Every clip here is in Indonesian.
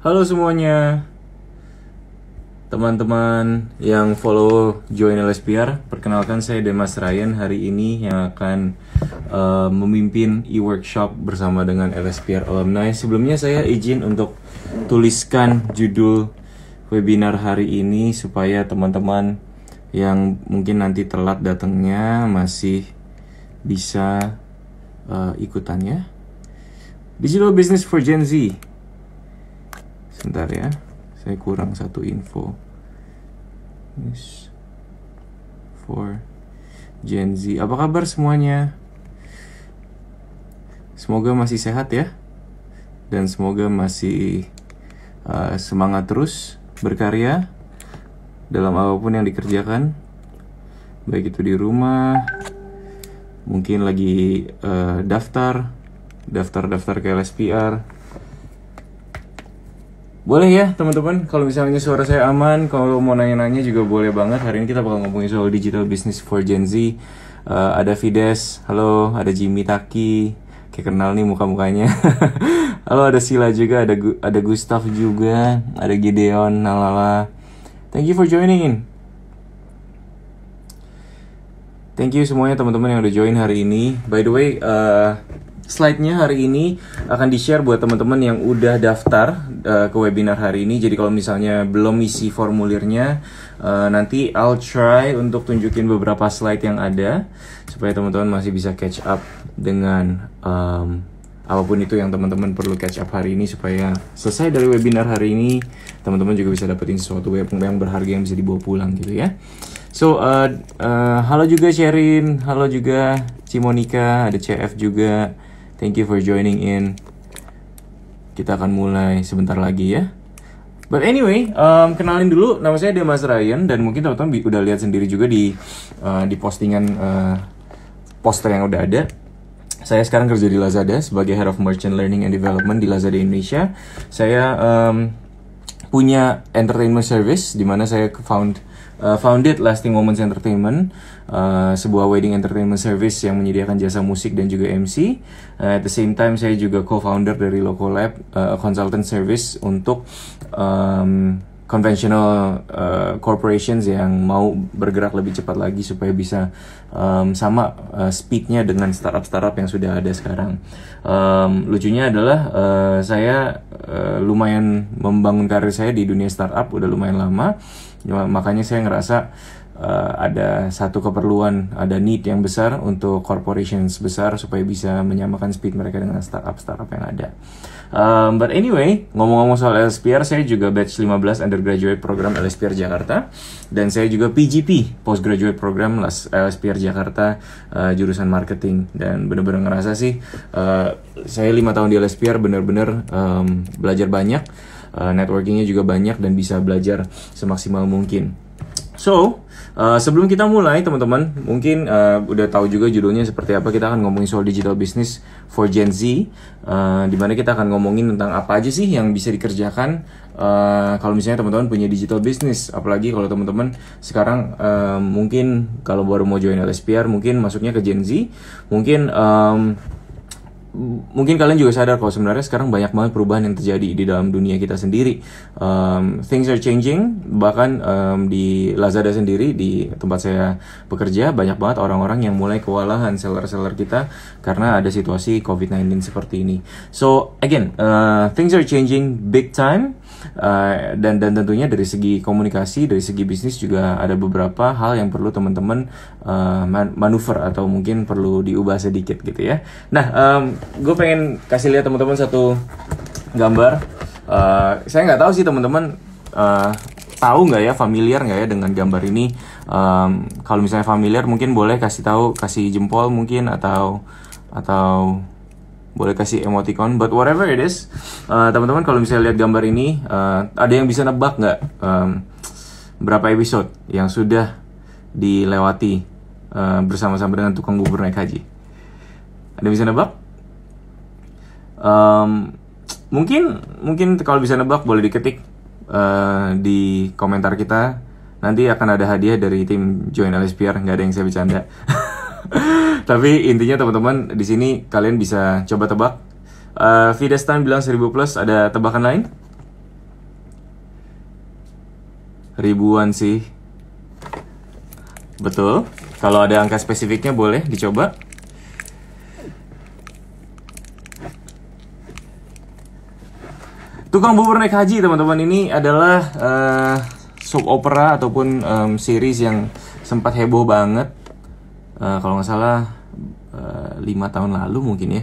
Halo semuanya Teman-teman yang follow Join LSPR Perkenalkan saya Demas Ryan hari ini yang akan uh, memimpin e-workshop bersama dengan LSPR Alumni Sebelumnya saya izin untuk tuliskan judul webinar hari ini Supaya teman-teman yang mungkin nanti telat datangnya masih bisa uh, ikutannya Digital Business for Gen Z sebentar ya, saya kurang satu info. Yes. For Gen Z. Apa kabar semuanya? Semoga masih sehat ya. Dan semoga masih uh, semangat terus berkarya dalam apapun yang dikerjakan. Baik itu di rumah, mungkin lagi uh, daftar, daftar-daftar ke LSPR boleh ya teman-teman kalau misalnya suara saya aman kalau mau nanya-nanya juga boleh banget hari ini kita bakal ngomongin soal digital business for Gen Z uh, ada Fides halo ada Jimmy Taki kayak kenal nih muka-mukanya halo ada Sila juga ada Gu ada Gustav juga ada Gideon Nalala thank you for joining in thank you semuanya teman-teman yang udah join hari ini by the way uh, slide-nya hari ini akan di-share buat teman-teman yang udah daftar uh, ke webinar hari ini. Jadi kalau misalnya belum isi formulirnya, uh, nanti I'll try untuk tunjukin beberapa slide yang ada supaya teman-teman masih bisa catch up dengan um, apapun itu yang teman-teman perlu catch up hari ini supaya selesai dari webinar hari ini teman-teman juga bisa dapetin sesuatu yang, berharga yang bisa dibawa pulang gitu ya so uh, uh, halo juga Sherin halo juga Cimonika ada CF juga Thank you for joining in. Kita akan mulai sebentar lagi ya. But anyway, um, kenalin dulu nama saya Demas Ryan dan mungkin teman-teman udah lihat sendiri juga di uh, di postingan uh, poster yang udah ada. Saya sekarang kerja di Lazada sebagai Head of Merchant Learning and Development di Lazada Indonesia. Saya um, punya entertainment service di mana saya found uh, founded Lasting Moments Entertainment, uh, sebuah wedding entertainment service yang menyediakan jasa musik dan juga MC. Uh, at the same time, saya juga co-founder dari Local Lab, uh, consultant service untuk um, conventional uh, corporations yang mau bergerak lebih cepat lagi supaya bisa um, sama uh, speednya dengan startup-startup yang sudah ada sekarang. Um, lucunya adalah uh, saya uh, lumayan membangun karir saya di dunia startup udah lumayan lama makanya saya ngerasa uh, ada satu keperluan, ada need yang besar untuk corporations besar supaya bisa menyamakan speed mereka dengan startup-startup yang ada. Um, but anyway, ngomong-ngomong soal LSPR, saya juga batch 15 undergraduate program LSPR Jakarta dan saya juga PGP postgraduate program LSPR Jakarta uh, jurusan marketing dan bener-bener ngerasa sih uh, saya lima tahun di LSPR bener-bener um, belajar banyak uh, networkingnya juga banyak dan bisa belajar semaksimal mungkin. So, uh, sebelum kita mulai teman-teman, mungkin uh, udah tahu juga judulnya seperti apa. Kita akan ngomongin soal digital business for Gen Z, uh, dimana kita akan ngomongin tentang apa aja sih yang bisa dikerjakan uh, kalau misalnya teman-teman punya digital business. Apalagi kalau teman-teman sekarang uh, mungkin kalau baru mau join LSPR, mungkin masuknya ke Gen Z, mungkin um, mungkin kalian juga sadar kalau sebenarnya sekarang banyak banget perubahan yang terjadi di dalam dunia kita sendiri. Um, things are changing. Bahkan um, di Lazada sendiri di tempat saya bekerja banyak banget orang-orang yang mulai kewalahan seller-seller kita karena ada situasi COVID-19 seperti ini. So again, uh, things are changing big time uh, dan dan tentunya dari segi komunikasi dari segi bisnis juga ada beberapa hal yang perlu teman-teman uh, man manuver atau mungkin perlu diubah sedikit gitu ya nah um, gue pengen kasih lihat teman-teman satu gambar uh, saya nggak tahu sih teman-teman tahu nggak ya familiar nggak ya dengan gambar ini um, kalau misalnya familiar mungkin boleh kasih tahu kasih jempol mungkin atau atau boleh kasih emoticon but whatever it is uh, teman-teman kalau misalnya lihat gambar ini uh, ada yang bisa nebak nggak um, berapa episode yang sudah dilewati uh, bersama-sama dengan tukang bubur naik haji ada yang bisa nebak um, mungkin mungkin kalau bisa nebak boleh diketik uh, di komentar kita nanti akan ada hadiah dari tim join LSPR nggak ada yang saya bercanda Tapi intinya teman-teman di sini kalian bisa coba tebak. Uh, Fidestan bilang 1000 plus, ada tebakan lain? Ribuan sih. Betul. Kalau ada angka spesifiknya boleh dicoba. Tukang bubur naik haji teman-teman ini adalah uh, soap opera ataupun um, series yang sempat heboh banget Eh, kalau nggak salah eh, lima uh, tahun lalu mungkin ya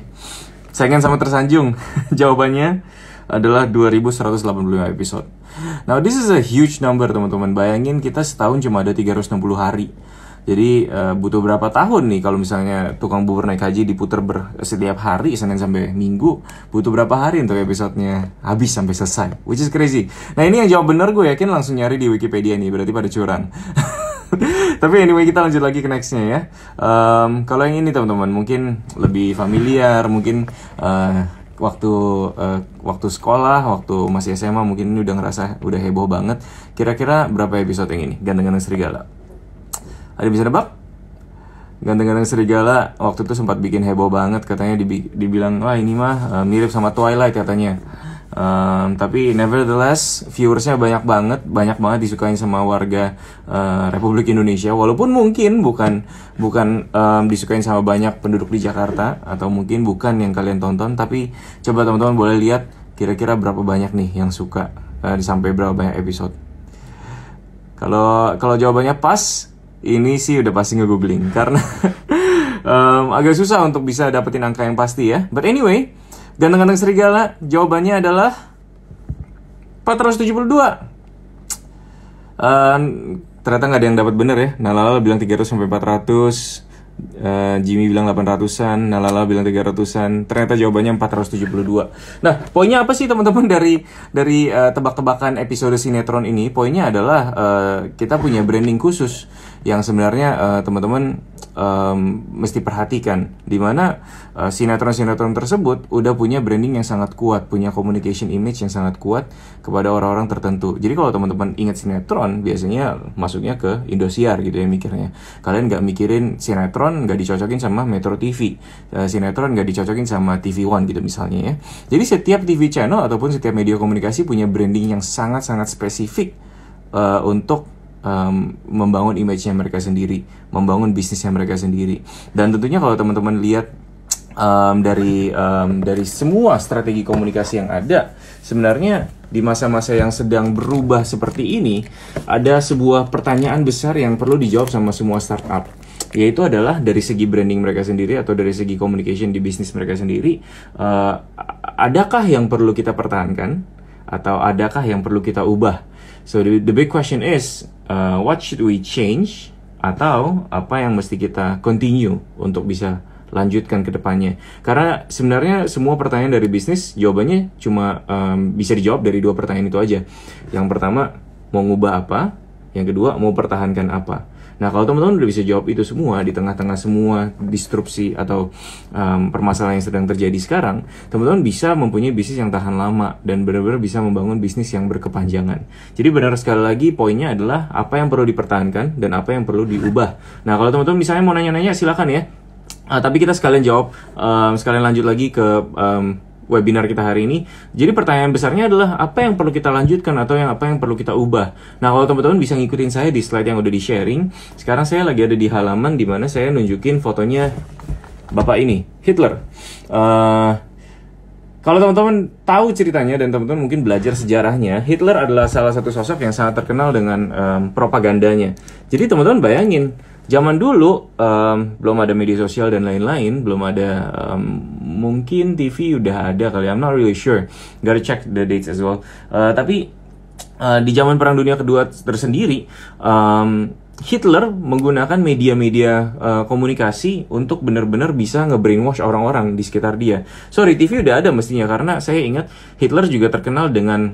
saya saingan sama tersanjung jawabannya adalah 2185 episode now this is a huge number teman-teman bayangin kita setahun cuma ada 360 hari jadi uh, butuh berapa tahun nih kalau misalnya tukang bubur naik haji diputer ber setiap hari Senin sampai Minggu butuh berapa hari untuk episodenya habis sampai selesai which is crazy. Nah ini yang jawab bener gue yakin langsung nyari di Wikipedia nih berarti pada curang. Tapi anyway kita lanjut lagi ke nextnya ya. Um, kalau yang ini teman-teman mungkin lebih familiar, mungkin uh, waktu uh, waktu sekolah, waktu masih SMA mungkin ini udah ngerasa udah heboh banget. Kira-kira berapa episode yang ini? ganteng-ganteng serigala. Ada bisa nebak? Ganteng-ganteng serigala waktu itu sempat bikin heboh banget katanya dibilang wah ini mah eh, mirip sama Twilight katanya Um, tapi nevertheless viewersnya banyak banget, banyak banget disukain sama warga uh, Republik Indonesia. Walaupun mungkin bukan bukan um, disukain sama banyak penduduk di Jakarta atau mungkin bukan yang kalian tonton, tapi coba teman-teman boleh lihat kira-kira berapa banyak nih yang suka uh, sampai berapa banyak episode. Kalau kalau jawabannya pas, ini sih udah pasti ngegoogling karena um, agak susah untuk bisa dapetin angka yang pasti ya. But anyway. Ganteng-ganteng serigala, jawabannya adalah 472. Uh, eh, ternyata nggak ada yang dapat bener ya. Nalala bilang 300 sampai 400. Uh, eh, Jimmy bilang 800-an, Nalala bilang 300-an. Ternyata jawabannya 472. Nah, poinnya apa sih teman-teman dari dari uh, tebak-tebakan episode sinetron ini? Poinnya adalah uh, kita punya branding khusus yang sebenarnya teman teman-teman um, mesti perhatikan dimana uh, eh, sinetron-sinetron tersebut udah punya branding yang sangat kuat punya communication image yang sangat kuat kepada orang-orang tertentu jadi kalau teman-teman ingat sinetron biasanya masuknya ke Indosiar gitu ya mikirnya kalian nggak mikirin sinetron nggak dicocokin sama Metro TV uh, eh, sinetron nggak dicocokin sama TV One gitu misalnya ya jadi setiap TV channel ataupun setiap media komunikasi punya branding yang sangat-sangat spesifik uh, untuk um, membangun image-nya mereka sendiri, membangun bisnisnya mereka sendiri. Dan tentunya kalau teman-teman lihat um, dari um, dari semua strategi komunikasi yang ada, sebenarnya di masa-masa yang sedang berubah seperti ini, ada sebuah pertanyaan besar yang perlu dijawab sama semua startup yaitu adalah dari segi branding mereka sendiri atau dari segi communication di bisnis mereka sendiri uh, adakah yang perlu kita pertahankan atau adakah yang perlu kita ubah So the, the big question is, uh, what should we change? Atau apa yang mesti kita continue untuk bisa lanjutkan ke depannya? Karena sebenarnya semua pertanyaan dari bisnis jawabannya cuma um, bisa dijawab dari dua pertanyaan itu aja. Yang pertama, mau ngubah apa? Yang kedua, mau pertahankan apa? Nah, kalau teman-teman udah bisa jawab itu semua di tengah-tengah semua disrupsi atau um, permasalahan yang sedang terjadi sekarang, teman-teman bisa mempunyai bisnis yang tahan lama dan benar-benar bisa membangun bisnis yang berkepanjangan. Jadi benar sekali lagi poinnya adalah apa yang perlu dipertahankan dan apa yang perlu diubah. Nah, kalau teman-teman misalnya mau nanya-nanya silakan ya. Uh, tapi kita sekalian jawab, um, sekalian lanjut lagi ke um, webinar kita hari ini. Jadi pertanyaan besarnya adalah apa yang perlu kita lanjutkan atau yang apa yang perlu kita ubah. Nah kalau teman-teman bisa ngikutin saya di slide yang udah di sharing, sekarang saya lagi ada di halaman di mana saya nunjukin fotonya bapak ini Hitler. Uh, kalau teman-teman tahu ceritanya dan teman-teman mungkin belajar sejarahnya, Hitler adalah salah satu sosok yang sangat terkenal dengan um, propagandanya. Jadi teman-teman bayangin, zaman dulu um, belum ada media sosial dan lain-lain, belum ada um, mungkin TV udah ada kali ya. I'm not really sure gotta check the dates as well uh, tapi uh, di zaman perang dunia kedua tersendiri um, Hitler menggunakan media-media uh, komunikasi untuk benar-benar bisa nge-brainwash orang-orang di sekitar dia. Sorry, TV udah ada mestinya karena saya ingat Hitler juga terkenal dengan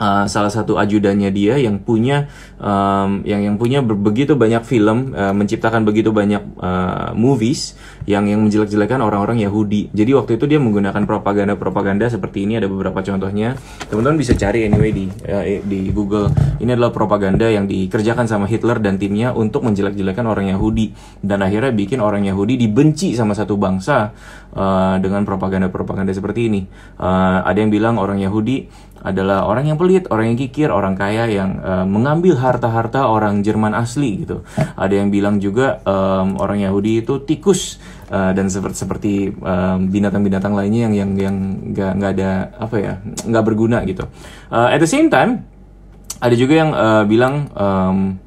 uh, salah satu ajudannya dia yang punya um, yang yang punya begitu banyak film uh, menciptakan begitu banyak uh, movies yang yang menjelek-jelekan orang-orang Yahudi. Jadi waktu itu dia menggunakan propaganda-propaganda seperti ini ada beberapa contohnya. Teman-teman bisa cari anyway di uh, di Google. Ini adalah propaganda yang dikerjakan sama Hitler dan timnya untuk menjelek-jelekan orang Yahudi dan akhirnya bikin orang Yahudi dibenci sama satu bangsa uh, dengan propaganda-propaganda seperti ini. Uh, ada yang bilang orang Yahudi adalah orang yang pelit, orang yang kikir, orang kaya yang uh, mengambil harta-harta orang Jerman asli gitu. Ada yang bilang juga um, orang Yahudi itu tikus uh, dan seperti seperti um, binatang-binatang lainnya yang yang yang nggak nggak ada apa ya nggak berguna gitu. Uh, at the same time ada juga yang uh, bilang um,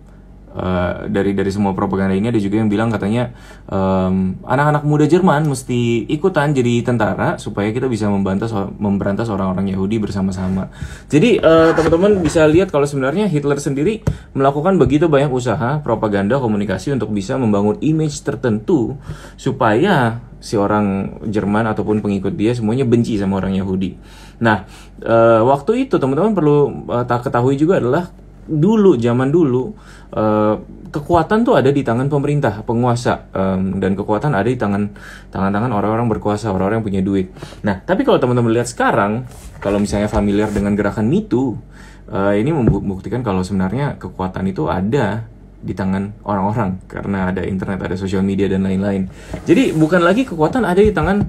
Uh, dari dari semua propaganda ini ada juga yang bilang katanya anak anak-anak muda Jerman mesti ikutan jadi tentara supaya kita bisa membantas memberantas orang-orang Yahudi bersama-sama. Jadi uh, teman-teman bisa lihat kalau sebenarnya Hitler sendiri melakukan begitu banyak usaha propaganda komunikasi untuk bisa membangun image tertentu supaya si orang Jerman ataupun pengikut dia semuanya benci sama orang Yahudi. Nah, uh, waktu itu teman-teman perlu uh, ketahui juga adalah dulu zaman dulu uh, kekuatan tuh ada di tangan pemerintah penguasa um, dan kekuatan ada di tangan tangan-tangan orang-orang berkuasa orang-orang yang punya duit. Nah tapi kalau teman-teman lihat sekarang kalau misalnya familiar dengan gerakan itu uh, eh, ini membuktikan kalau sebenarnya kekuatan itu ada di tangan orang-orang karena ada internet ada sosial media dan lain-lain. Jadi bukan lagi kekuatan ada di tangan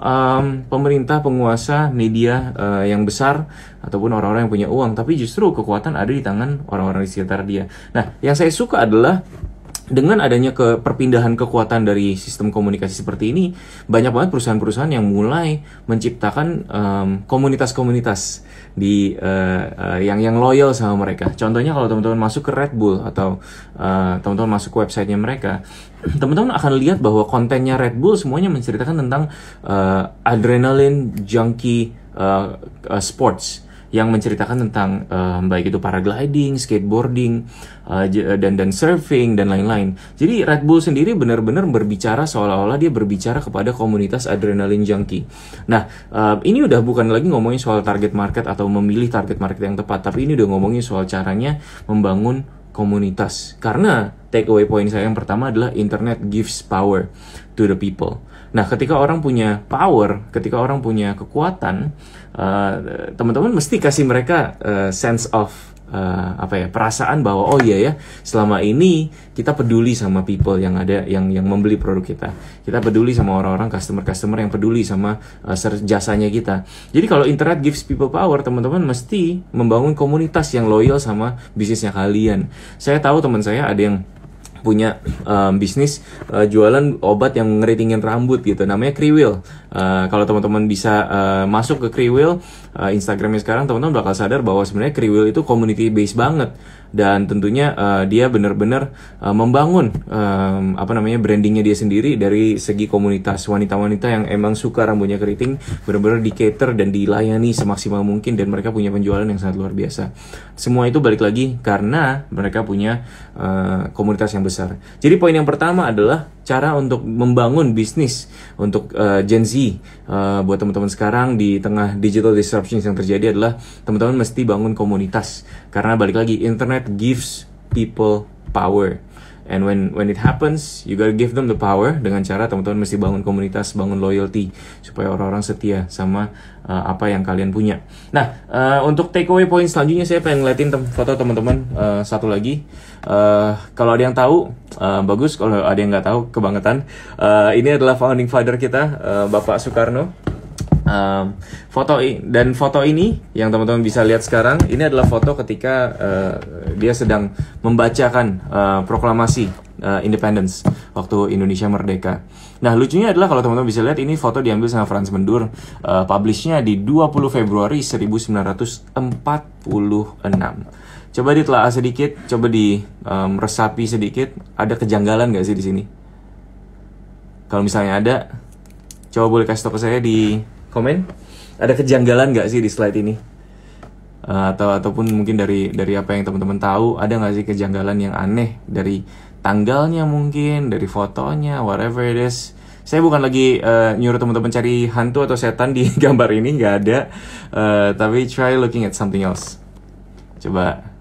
um, pemerintah, penguasa, media uh, yang besar ataupun orang-orang yang punya uang, tapi justru kekuatan ada di tangan orang-orang di sekitar dia. Nah, yang saya suka adalah dengan adanya ke perpindahan kekuatan dari sistem komunikasi seperti ini, banyak banget perusahaan-perusahaan yang mulai menciptakan komunitas-komunitas um, di uh, uh, yang yang loyal sama mereka. Contohnya kalau teman-teman masuk ke Red Bull atau teman eh, teman-teman masuk ke websitenya mereka, teman-teman akan lihat bahwa kontennya Red Bull semuanya menceritakan tentang uh, adrenalin junkie uh, uh, sports yang menceritakan tentang uh, baik itu paragliding, skateboarding, uh, dan dan surfing dan lain-lain. Jadi Red Bull sendiri benar-benar berbicara seolah-olah dia berbicara kepada komunitas adrenalin junkie. Nah, uh, ini udah bukan lagi ngomongin soal target market atau memilih target market yang tepat, tapi ini udah ngomongin soal caranya membangun komunitas. Karena take away point saya yang pertama adalah internet gives power to the people. Nah, ketika orang punya power, ketika orang punya kekuatan, Eh, teman-teman mesti kasih mereka uh, sense of uh, apa ya perasaan bahwa oh iya ya selama ini kita peduli sama people yang ada yang yang membeli produk kita kita peduli sama orang-orang customer customer yang peduli sama uh, jasanya kita jadi kalau internet gives people power teman-teman mesti membangun komunitas yang loyal sama bisnisnya kalian saya tahu teman saya ada yang punya um, bisnis uh, jualan obat yang ngeritingin rambut gitu namanya Kriwil. Uh, kalau teman-teman bisa uh, masuk ke Kriwil uh, Instagramnya sekarang teman-teman bakal sadar bahwa sebenarnya Kriwil itu community based banget dan tentunya uh, dia benar-benar uh, membangun um, apa namanya brandingnya dia sendiri dari segi komunitas wanita-wanita yang emang suka rambutnya keriting benar-benar di cater dan dilayani semaksimal mungkin dan mereka punya penjualan yang sangat luar biasa semua itu balik lagi karena mereka punya uh, komunitas yang besar. Jadi poin yang pertama adalah cara untuk membangun bisnis untuk uh, Gen Z. Uh, buat teman-teman sekarang di tengah digital disruption yang terjadi adalah teman-teman mesti bangun komunitas. Karena balik lagi internet gives people power. And when when it happens, you gotta give them the power dengan cara teman-teman mesti bangun komunitas, bangun loyalty supaya orang-orang setia sama uh, apa yang kalian punya. Nah, uh, untuk takeaway point selanjutnya saya pengen ngeliatin tem foto teman-teman uh, satu lagi. Uh, kalau ada yang tahu uh, bagus, kalau ada yang nggak tahu kebangetan. Uh, ini adalah founding father kita uh, Bapak Soekarno um, foto dan foto ini yang teman-teman bisa lihat sekarang ini adalah foto ketika uh, dia sedang membacakan uh, proklamasi uh, independence waktu Indonesia merdeka. Nah, lucunya adalah kalau teman-teman bisa lihat ini foto diambil sama Frans Mendur, uh, publishnya di 20 Februari 1946. Coba ditelaah sedikit, coba di um, resapi sedikit, ada kejanggalan gak sih di sini? Kalau misalnya ada, coba boleh kasih tau ke saya di komen ada kejanggalan nggak sih di slide ini uh, atau ataupun mungkin dari dari apa yang teman-teman tahu ada nggak sih kejanggalan yang aneh dari tanggalnya mungkin dari fotonya whatever it is saya bukan lagi uh, nyuruh teman-teman cari hantu atau setan di gambar ini nggak ada uh, tapi try looking at something else coba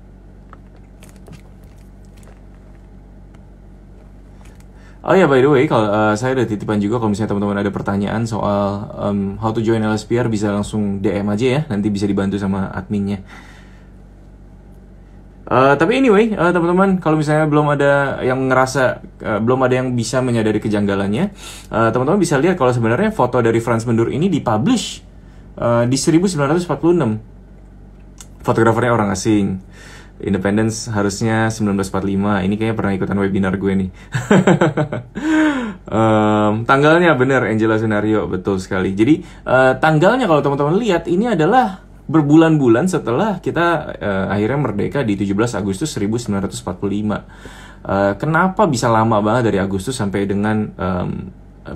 Oh ya by the way, kalau uh, saya ada titipan juga kalau misalnya teman-teman ada pertanyaan soal um, how to join LSPR bisa langsung DM aja ya, nanti bisa dibantu sama adminnya. Uh, tapi anyway, uh, teman-teman, kalau misalnya belum ada yang ngerasa uh, belum ada yang bisa menyadari kejanggalannya, uh, teman-teman bisa lihat kalau sebenarnya foto dari Franz Mendur ini dipublish uh, di 1946. Fotografernya orang asing. Independence harusnya 1945. Ini kayaknya pernah ikutan webinar gue nih. um, tanggalnya bener Angela Sunario betul sekali. Jadi uh, tanggalnya kalau teman-teman lihat ini adalah berbulan-bulan setelah kita uh, akhirnya merdeka di 17 Agustus 1945. Uh, eh, kenapa bisa lama banget dari Agustus sampai dengan um,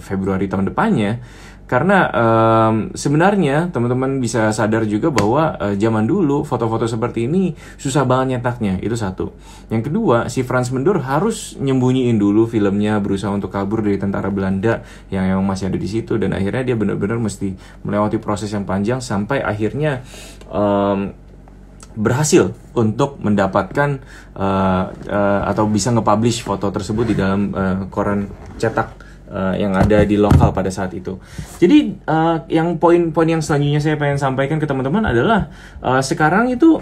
Februari tahun depannya? Karena um, sebenarnya teman-teman bisa sadar juga bahwa uh, zaman dulu foto-foto seperti ini susah banget nyetaknya, itu satu. Yang kedua, si Franz Mendur harus nyembunyiin dulu filmnya, berusaha untuk kabur dari tentara Belanda yang memang masih ada di situ dan akhirnya dia benar-benar mesti melewati proses yang panjang sampai akhirnya um, berhasil untuk mendapatkan uh, uh, atau bisa nge-publish foto tersebut di dalam uh, koran cetak Eh, yang ada di lokal pada saat itu. Jadi uh, yang poin-poin yang selanjutnya saya pengen sampaikan ke teman-teman adalah uh, sekarang itu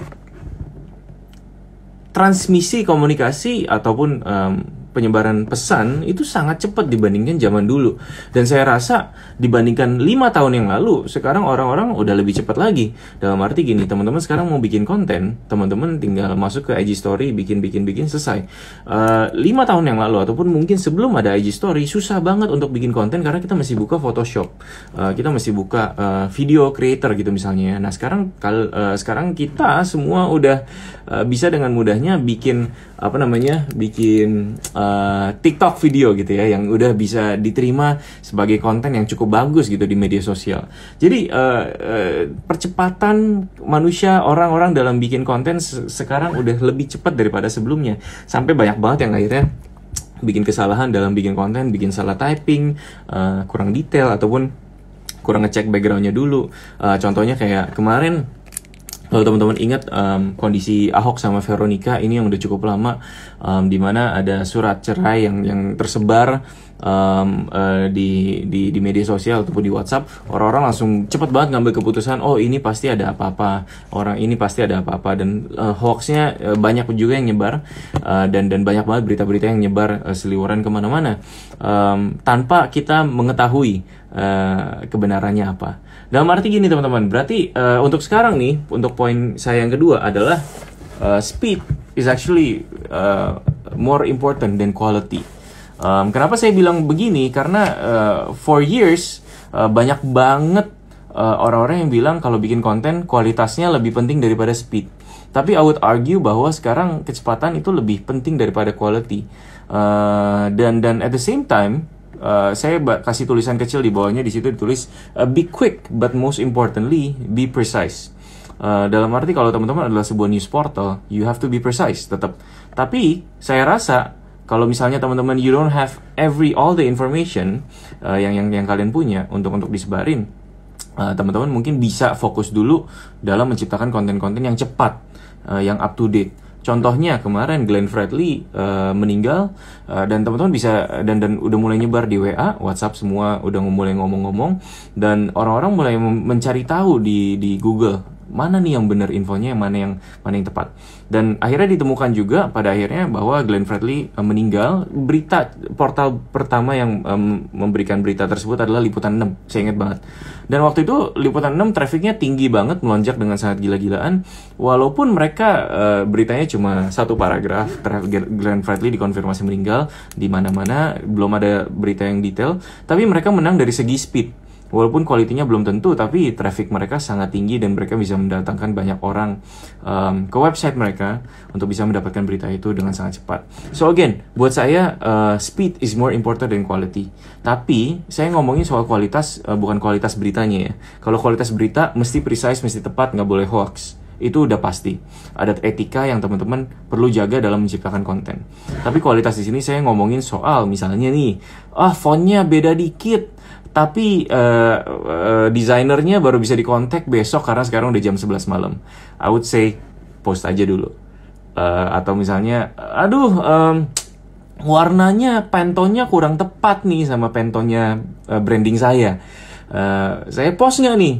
transmisi komunikasi ataupun um, penyebaran pesan itu sangat cepat dibandingkan zaman dulu. Dan saya rasa dibandingkan lima tahun yang lalu, sekarang orang-orang udah lebih cepat lagi. Dalam arti gini, teman-teman sekarang mau bikin konten, teman-teman tinggal masuk ke IG Story, bikin-bikin-bikin selesai. Uh, lima tahun yang lalu ataupun mungkin sebelum ada IG Story, susah banget untuk bikin konten karena kita masih buka Photoshop, uh, kita masih buka uh, video creator gitu misalnya. Ya. Nah sekarang kal uh, sekarang kita semua udah uh, bisa dengan mudahnya bikin apa namanya, bikin uh, Eh, TikTok video gitu ya yang udah bisa diterima sebagai konten yang cukup bagus gitu di media sosial. Jadi uh, uh, percepatan manusia orang-orang dalam bikin konten se sekarang udah lebih cepat daripada sebelumnya. Sampai banyak banget yang akhirnya bikin kesalahan dalam bikin konten, bikin salah typing, uh, kurang detail ataupun kurang ngecek backgroundnya dulu. Uh, contohnya kayak kemarin kalau teman-teman ingat um, kondisi Ahok sama Veronica ini yang udah cukup lama, um, di mana ada surat cerai yang yang tersebar um, uh, di, di di media sosial ataupun di WhatsApp, orang-orang langsung cepat banget ngambil keputusan, oh ini pasti ada apa-apa, orang ini pasti ada apa-apa dan uh, hoaxnya uh, banyak juga yang nyebar uh, dan dan banyak banget berita-berita yang nyebar uh, seliweran kemana-mana um, tanpa kita mengetahui uh, kebenarannya apa. Dalam arti gini teman-teman, berarti uh, untuk sekarang nih, untuk poin saya yang kedua adalah uh, speed is actually uh, more important than quality. Um, kenapa saya bilang begini? Karena uh, for years uh, banyak banget orang-orang uh, yang bilang kalau bikin konten kualitasnya lebih penting daripada speed. Tapi I would argue bahwa sekarang kecepatan itu lebih penting daripada quality. Uh, dan dan at the same time Eh, saya kasih tulisan kecil di bawahnya di situ ditulis uh, be quick but most importantly be precise. Uh, dalam arti kalau teman-teman adalah sebuah news portal, you have to be precise tetap. Tapi saya rasa kalau misalnya teman-teman you don't have every all the information uh, yang yang yang kalian punya untuk untuk disebarin, teman-teman uh, mungkin bisa fokus dulu dalam menciptakan konten-konten yang cepat, uh, yang up to date Contohnya kemarin Glenn Fredly uh, meninggal uh, dan teman-teman bisa dan dan udah mulai nyebar di WA, WhatsApp semua udah mulai ngomong-ngomong dan orang-orang mulai mencari tahu di di Google mana nih yang benar infonya, yang mana yang mana yang tepat. Dan akhirnya ditemukan juga pada akhirnya bahwa Glenn Fredly eh, meninggal. Berita portal pertama yang um, memberikan berita tersebut adalah Liputan 6. Saya ingat banget. Dan waktu itu Liputan 6 trafiknya tinggi banget, melonjak dengan sangat gila-gilaan. Walaupun mereka uh, beritanya cuma satu paragraf, Glenn Fredly dikonfirmasi meninggal di mana-mana, belum ada berita yang detail. Tapi mereka menang dari segi speed walaupun kualitinya belum tentu tapi traffic mereka sangat tinggi dan mereka bisa mendatangkan banyak orang um, ke website mereka untuk bisa mendapatkan berita itu dengan sangat cepat so again buat saya uh, speed is more important than quality tapi saya ngomongin soal kualitas uh, bukan kualitas beritanya ya kalau kualitas berita mesti precise mesti tepat nggak boleh hoax itu udah pasti ada etika yang teman-teman perlu jaga dalam menciptakan konten tapi kualitas di sini saya ngomongin soal misalnya nih ah fontnya beda dikit tapi uh, uh, desainernya baru bisa dikontak besok karena sekarang udah jam 11 malam. I would say post aja dulu. Uh, atau misalnya, aduh, um, warnanya pentonnya kurang tepat nih sama pentonnya uh, branding saya. Uh, saya post nih?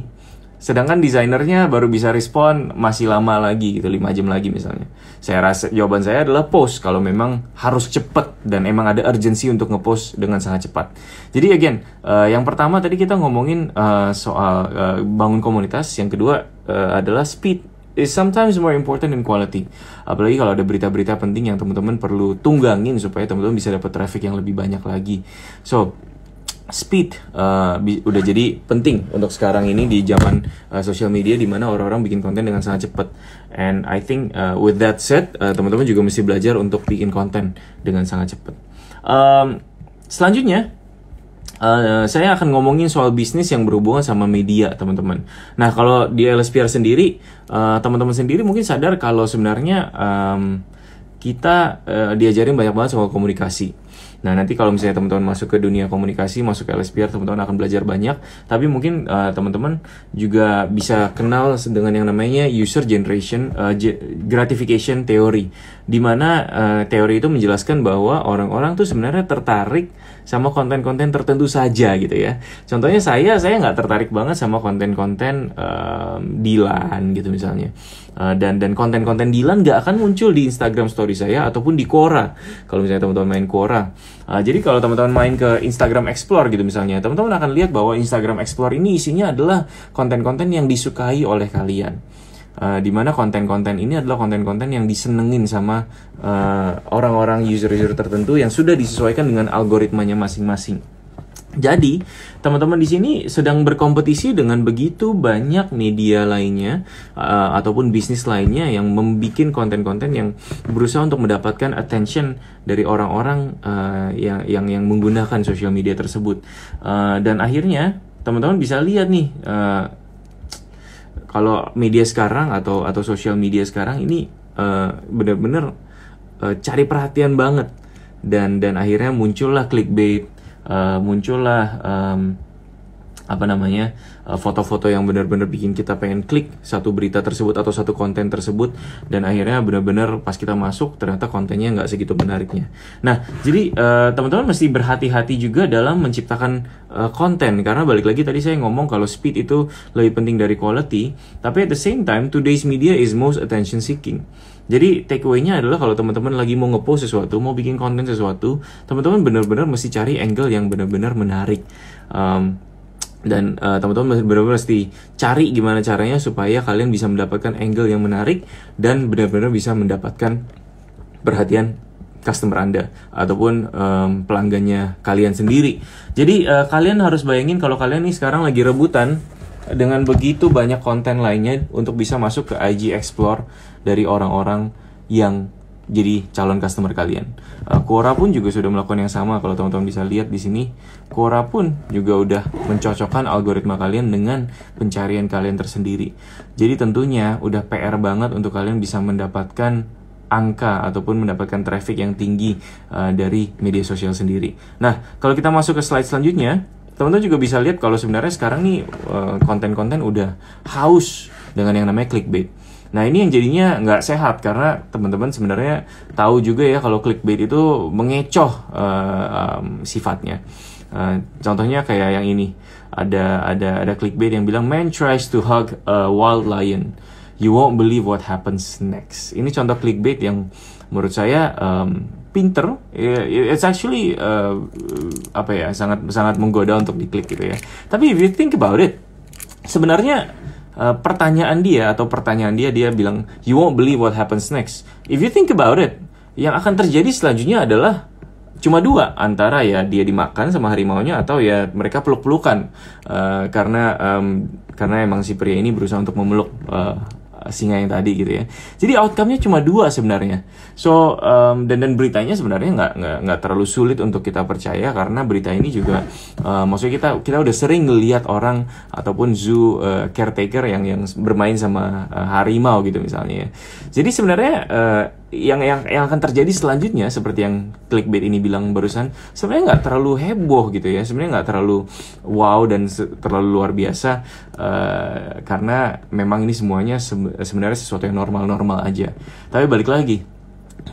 Sedangkan desainernya baru bisa respon masih lama lagi gitu, 5 jam lagi misalnya. Saya rasa jawaban saya adalah post kalau memang harus cepat dan emang ada urgensi untuk ngepost dengan sangat cepat. Jadi again, uh, yang pertama tadi kita ngomongin uh, soal uh, bangun komunitas, yang kedua uh, adalah speed is sometimes more important than quality. Apalagi kalau ada berita-berita penting yang teman-teman perlu tunggangin supaya teman-teman bisa dapat traffic yang lebih banyak lagi. So, speed uh, udah jadi penting untuk sekarang ini di zaman uh, social media di mana orang-orang bikin konten dengan sangat cepat. And I think uh, with that said, uh, teman-teman juga mesti belajar untuk bikin konten dengan sangat cepat. Um, selanjutnya Uh, saya akan ngomongin soal bisnis yang berhubungan sama media, teman-teman. Nah, kalau di LSPR sendiri, uh, teman-teman sendiri mungkin sadar kalau sebenarnya um, kita uh, diajarin banyak banget soal komunikasi Nah nanti kalau misalnya teman-teman masuk ke dunia komunikasi, masuk ke LSPR, teman-teman akan belajar banyak. Tapi mungkin uh, teman-teman juga bisa kenal dengan yang namanya user generation uh, gratification theory, di mana uh, teori itu menjelaskan bahwa orang-orang tuh sebenarnya tertarik sama konten-konten tertentu saja gitu ya. Contohnya saya, saya nggak tertarik banget sama konten-konten um, Dilan gitu misalnya. Uh, dan dan konten-konten Dilan nggak akan muncul di Instagram Story saya ataupun di Quora kalau misalnya teman-teman main Quora. Uh, jadi kalau teman-teman main ke Instagram Explore gitu misalnya, teman-teman akan lihat bahwa Instagram Explore ini isinya adalah konten-konten yang disukai oleh kalian uh, eh, dimana konten-konten ini adalah konten-konten yang disenengin sama orang eh, orang-orang user-user tertentu yang sudah disesuaikan dengan algoritmanya masing-masing. Jadi, teman-teman di sini sedang berkompetisi dengan begitu banyak media lainnya uh, ataupun bisnis lainnya yang membuat konten-konten yang berusaha untuk mendapatkan attention dari orang-orang uh, yang yang yang menggunakan sosial media tersebut. Uh, dan akhirnya, teman-teman bisa lihat nih uh, kalau media sekarang atau atau sosial media sekarang ini uh, eh, benar uh, eh, cari perhatian banget dan dan akhirnya muncullah clickbait, uh, muncullah um, apa namanya Eh, foto-foto yang benar-benar bikin kita pengen klik satu berita tersebut atau satu konten tersebut dan akhirnya benar-benar pas kita masuk ternyata kontennya nggak segitu menariknya. Nah, jadi uh, teman-teman mesti berhati-hati juga dalam menciptakan uh, konten karena balik lagi tadi saya ngomong kalau speed itu lebih penting dari quality, tapi at the same time today's media is most attention seeking. Jadi takeaway-nya adalah kalau teman-teman lagi mau ngepost sesuatu, mau bikin konten sesuatu, teman-teman benar-benar mesti cari angle yang benar-benar menarik. Um, dan uh, teman-teman benar-benar mesti cari gimana caranya supaya kalian bisa mendapatkan angle yang menarik dan benar-benar bisa mendapatkan perhatian customer Anda ataupun um, pelanggannya kalian sendiri. Jadi uh, kalian harus bayangin kalau kalian nih sekarang lagi rebutan dengan begitu banyak konten lainnya untuk bisa masuk ke IG Explore dari orang-orang yang jadi calon customer kalian. Uh, Quora pun juga sudah melakukan yang sama kalau teman-teman bisa lihat di sini. Quora pun juga udah mencocokkan algoritma kalian dengan pencarian kalian tersendiri. Jadi tentunya udah PR banget untuk kalian bisa mendapatkan angka ataupun mendapatkan traffic yang tinggi uh, dari media sosial sendiri. Nah, kalau kita masuk ke slide selanjutnya, teman-teman juga bisa lihat kalau sebenarnya sekarang nih eh, konten-konten uh, udah haus dengan yang namanya clickbait Nah ini yang jadinya nggak sehat karena teman-teman sebenarnya tahu juga ya kalau clickbait itu mengecoh uh, um, sifatnya. Uh, contohnya kayak yang ini ada ada ada clickbait yang bilang man tries to hug a wild lion. You won't believe what happens next. Ini contoh clickbait yang menurut saya um, pinter. Ya, ya, it's actually uh, apa ya sangat sangat menggoda untuk diklik gitu ya. Tapi if you think about it, sebenarnya uh, pertanyaan dia atau pertanyaan dia dia bilang you won't believe what happens next. If you think about it, yang akan terjadi selanjutnya adalah cuma dua antara ya dia dimakan sama harimau nya atau ya mereka peluk-pelukan uh, karena um, karena emang si pria ini berusaha untuk memeluk uh, singa yang tadi gitu ya. Jadi outcome-nya cuma dua sebenarnya. So um, dan dan beritanya sebenarnya nggak nggak terlalu sulit untuk kita percaya karena berita ini juga uh, maksudnya kita kita udah sering ngelihat orang ataupun zoo uh, caretaker yang yang bermain sama uh, harimau gitu misalnya. Ya. Jadi sebenarnya uh, yang yang yang akan terjadi selanjutnya seperti yang clickbait ini bilang barusan sebenarnya nggak terlalu heboh gitu ya sebenarnya nggak terlalu wow dan terlalu luar biasa uh, karena memang ini semuanya se sebenarnya sesuatu yang normal-normal aja tapi balik lagi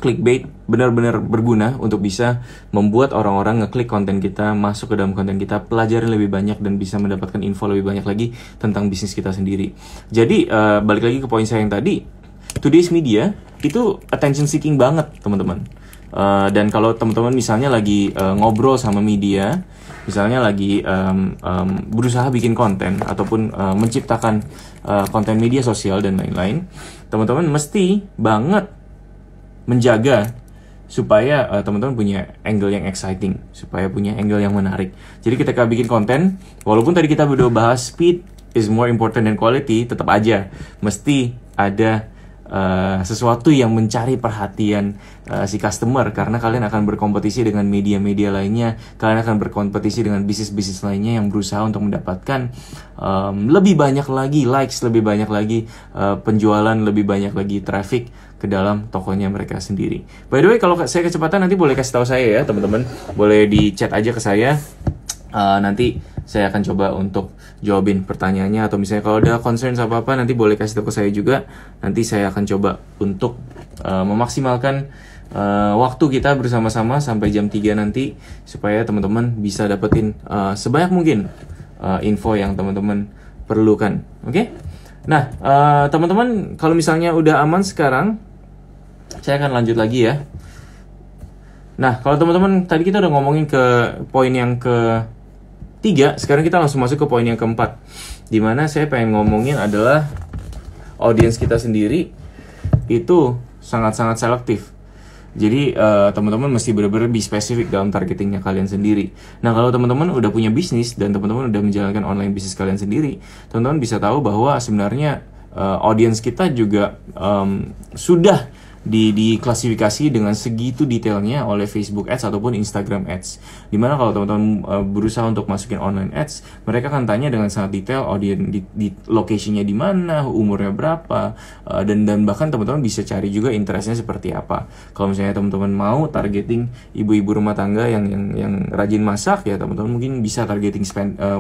clickbait benar-benar berguna untuk bisa membuat orang-orang ngeklik konten kita masuk ke dalam konten kita pelajarin lebih banyak dan bisa mendapatkan info lebih banyak lagi tentang bisnis kita sendiri jadi uh, balik lagi ke poin saya yang tadi today's media itu attention seeking banget teman-teman uh, dan kalau teman-teman misalnya lagi uh, ngobrol sama media misalnya lagi um, um, berusaha bikin konten ataupun uh, menciptakan uh, konten media sosial dan lain-lain teman-teman mesti banget menjaga supaya uh, teman-teman punya angle yang exciting, supaya punya angle yang menarik. Jadi ketika bikin konten, walaupun tadi kita udah bahas speed is more important than quality, tetap aja mesti ada Eh, sesuatu yang mencari perhatian uh, si customer karena kalian akan berkompetisi dengan media-media lainnya, kalian akan berkompetisi dengan bisnis-bisnis lainnya yang berusaha untuk mendapatkan um, lebih banyak lagi likes, lebih banyak lagi uh, penjualan, lebih banyak lagi traffic ke dalam tokonya mereka sendiri. By the way, kalau saya kecepatan nanti boleh kasih tahu saya ya, teman-teman. Boleh di chat aja ke saya uh, nanti saya akan coba untuk jawabin pertanyaannya atau misalnya kalau ada concern apa apa nanti boleh kasih tahu ke saya juga nanti saya akan coba untuk uh, memaksimalkan uh, waktu kita bersama-sama sampai jam 3 nanti supaya teman-teman bisa dapetin uh, sebanyak mungkin uh, info yang teman-teman perlukan oke okay? nah uh, teman-teman kalau misalnya udah aman sekarang saya akan lanjut lagi ya nah kalau teman-teman tadi kita udah ngomongin ke poin yang ke Tiga, sekarang kita langsung masuk ke poin yang keempat. Dimana saya pengen ngomongin adalah audiens kita sendiri itu sangat-sangat selektif. Jadi uh, teman-teman mesti benar-benar be spesifik dalam targetingnya kalian sendiri. Nah kalau teman-teman udah punya bisnis dan teman-teman udah menjalankan online bisnis kalian sendiri, teman-teman bisa tahu bahwa sebenarnya uh, audiens kita juga um, sudah di klasifikasi dengan segitu detailnya oleh Facebook Ads ataupun Instagram Ads. Dimana kalau teman-teman uh, berusaha untuk masukin online ads, mereka akan tanya dengan sangat detail audience di, di lokasinya di mana, umurnya berapa, uh, dan dan bahkan teman-teman bisa cari juga interestnya seperti apa. Kalau misalnya teman-teman mau targeting ibu-ibu rumah tangga yang yang yang rajin masak ya teman-teman mungkin bisa targeting spend, uh,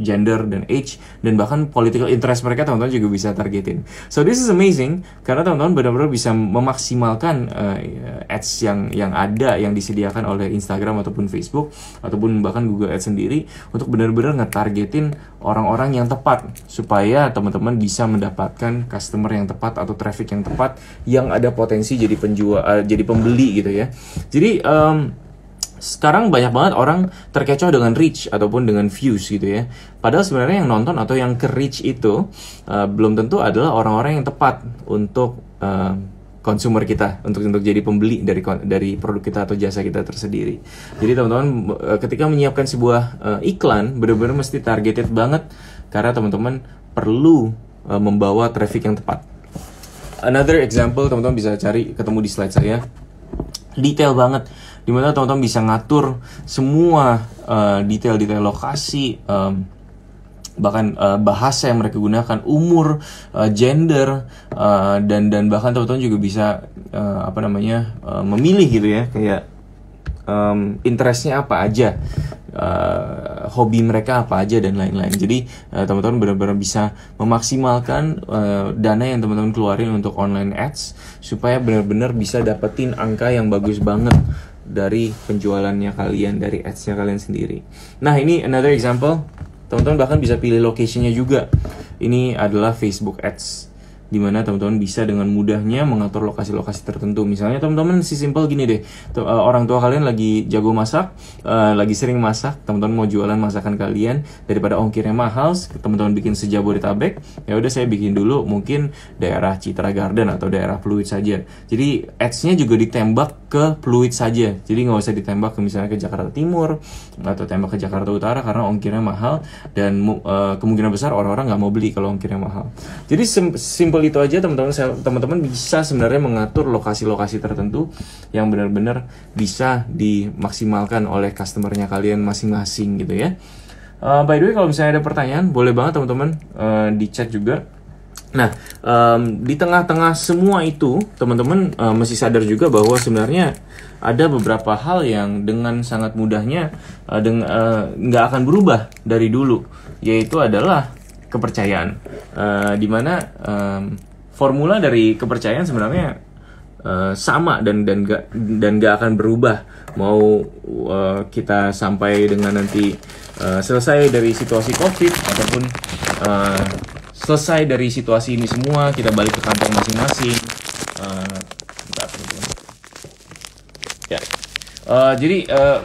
gender dan age dan bahkan political interest mereka teman-teman juga bisa targetin. So this is amazing karena teman-teman benar-benar bisa memaksimalkan uh, ads yang yang ada yang disediakan oleh Instagram ataupun Facebook ataupun bahkan Google Ads sendiri untuk benar-benar ngetargetin orang-orang yang tepat supaya teman-teman bisa mendapatkan customer yang tepat atau traffic yang tepat yang ada potensi jadi penjual uh, jadi pembeli gitu ya. Jadi um, sekarang banyak banget orang terkecoh dengan reach ataupun dengan views gitu ya. Padahal sebenarnya yang nonton atau yang ke reach itu uh, belum tentu adalah orang-orang yang tepat untuk uh, konsumer kita untuk untuk jadi pembeli dari dari produk kita atau jasa kita tersendiri. Jadi teman-teman eh, ketika menyiapkan sebuah uh, iklan benar-benar mesti targeted banget karena teman-teman perlu uh, membawa traffic yang tepat. Another example teman-teman bisa cari ketemu di slide saya. Detail banget dimana teman-teman bisa ngatur semua detail-detail uh, lokasi um, bahkan uh, bahasa yang mereka gunakan, umur, uh, gender, uh, dan dan bahkan teman-teman juga bisa uh, apa namanya uh, memilih gitu ya kayak um, interestnya apa aja, uh, hobi mereka apa aja dan lain-lain. Jadi uh, teman-teman benar-benar bisa memaksimalkan uh, dana yang teman-teman keluarin untuk online ads supaya benar-benar bisa dapetin angka yang bagus banget dari penjualannya kalian dari adsnya kalian sendiri. Nah ini another example teman-teman bahkan bisa pilih locationnya juga ini adalah Facebook Ads dimana teman-teman bisa dengan mudahnya mengatur lokasi-lokasi tertentu. Misalnya teman-teman si simple gini deh, eh, orang tua kalian lagi jago masak, eh, lagi sering masak, teman-teman mau jualan masakan kalian daripada ongkirnya mahal, teman-teman bikin sejabodetabek, ya udah saya bikin dulu mungkin daerah Citra Garden atau daerah Pluit saja. Jadi ads-nya juga ditembak ke Pluit saja. Jadi nggak usah ditembak ke misalnya ke Jakarta Timur atau tembak ke Jakarta Utara karena ongkirnya mahal dan eh, kemungkinan besar orang-orang nggak mau beli kalau ongkirnya mahal. Jadi simple sesimpel itu aja teman-teman teman-teman bisa sebenarnya mengatur lokasi-lokasi tertentu yang benar-benar bisa dimaksimalkan oleh customernya kalian masing-masing gitu ya. Uh, by the way kalau misalnya ada pertanyaan boleh banget teman-teman uh, eh, di chat juga. Nah, um, di tengah-tengah semua itu, teman-teman uh, masih sadar juga bahwa sebenarnya ada beberapa hal yang dengan sangat mudahnya nggak uh, uh, akan berubah dari dulu, yaitu adalah kepercayaan uh, eh, dimana um, formula dari kepercayaan sebenarnya uh, sama dan dan gak dan gak akan berubah mau uh, kita sampai dengan nanti uh, selesai dari situasi covid ataupun uh, selesai dari situasi ini semua kita balik ke kantor masing-masing uh, jadi uh,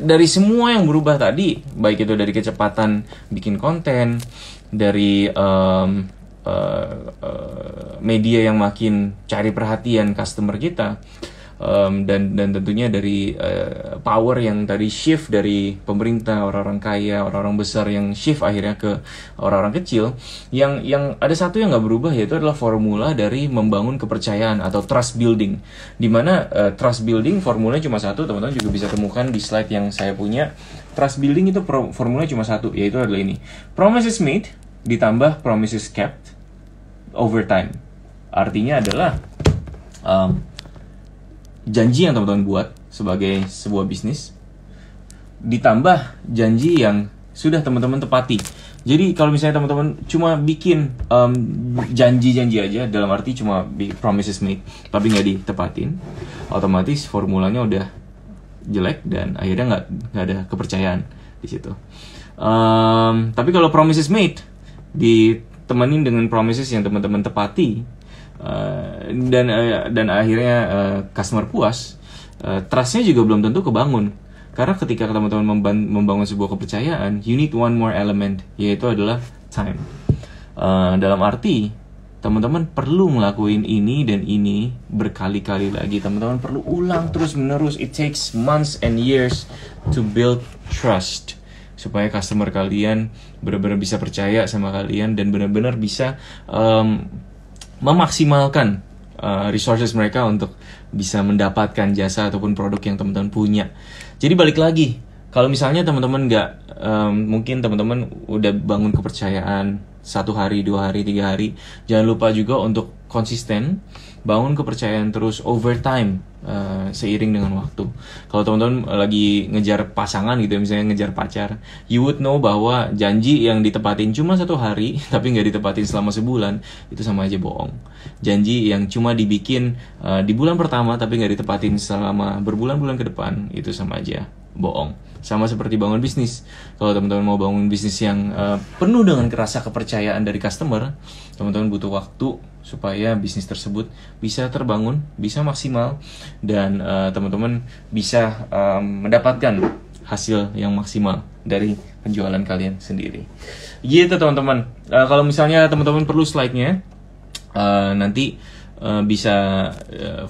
dari semua yang berubah tadi baik itu dari kecepatan bikin konten dari um, uh, uh, media yang makin cari perhatian customer kita um, dan dan tentunya dari uh, power yang tadi shift dari pemerintah orang-orang kaya orang-orang besar yang shift akhirnya ke orang-orang kecil yang yang ada satu yang nggak berubah yaitu adalah formula dari membangun kepercayaan atau trust building dimana uh, trust building formula cuma satu teman-teman juga bisa temukan di slide yang saya punya trust building itu formula cuma satu yaitu adalah ini promises made ditambah promises kept over time. Artinya adalah um, janji yang teman-teman buat sebagai sebuah bisnis ditambah janji yang sudah teman-teman tepati. Jadi kalau misalnya teman-teman cuma bikin um, janji-janji aja dalam arti cuma promises made tapi nggak ditepatin, otomatis formulanya udah jelek dan akhirnya nggak nggak ada kepercayaan di situ. Um, tapi kalau promises made ditemenin dengan promises yang teman-teman tepati uh, dan uh, dan akhirnya uh, customer puas uh, trustnya juga belum tentu kebangun karena ketika teman-teman membangun sebuah kepercayaan you need one more element yaitu adalah time uh, dalam arti teman-teman perlu ngelakuin ini dan ini berkali-kali lagi teman-teman perlu ulang terus menerus it takes months and years to build trust supaya customer kalian benar-benar bisa percaya sama kalian dan benar-benar bisa um, memaksimalkan uh, resources mereka untuk bisa mendapatkan jasa ataupun produk yang teman-teman punya. Jadi balik lagi, kalau misalnya teman-teman nggak um, mungkin teman-teman udah bangun kepercayaan satu hari, dua hari, tiga hari, jangan lupa juga untuk konsisten, bangun kepercayaan terus over time Eh, seiring dengan waktu. Kalau teman-teman eh, lagi ngejar pasangan gitu, ya, misalnya ngejar pacar, you would know bahwa janji yang ditepatin cuma satu hari, tapi nggak ditepatin selama sebulan, itu sama aja bohong. Janji yang cuma dibikin uh, di bulan pertama, tapi nggak ditepatin selama berbulan-bulan ke depan, itu sama aja bohong. Sama seperti bangun bisnis. Kalau teman-teman mau bangun bisnis yang uh, penuh dengan kerasa kepercayaan dari customer, teman-teman butuh waktu supaya bisnis tersebut bisa terbangun, bisa maksimal dan uh, teman-teman bisa um, mendapatkan hasil yang maksimal dari penjualan kalian sendiri. Gitu teman-teman. Uh, kalau misalnya teman-teman perlu slide-nya uh, nanti uh, bisa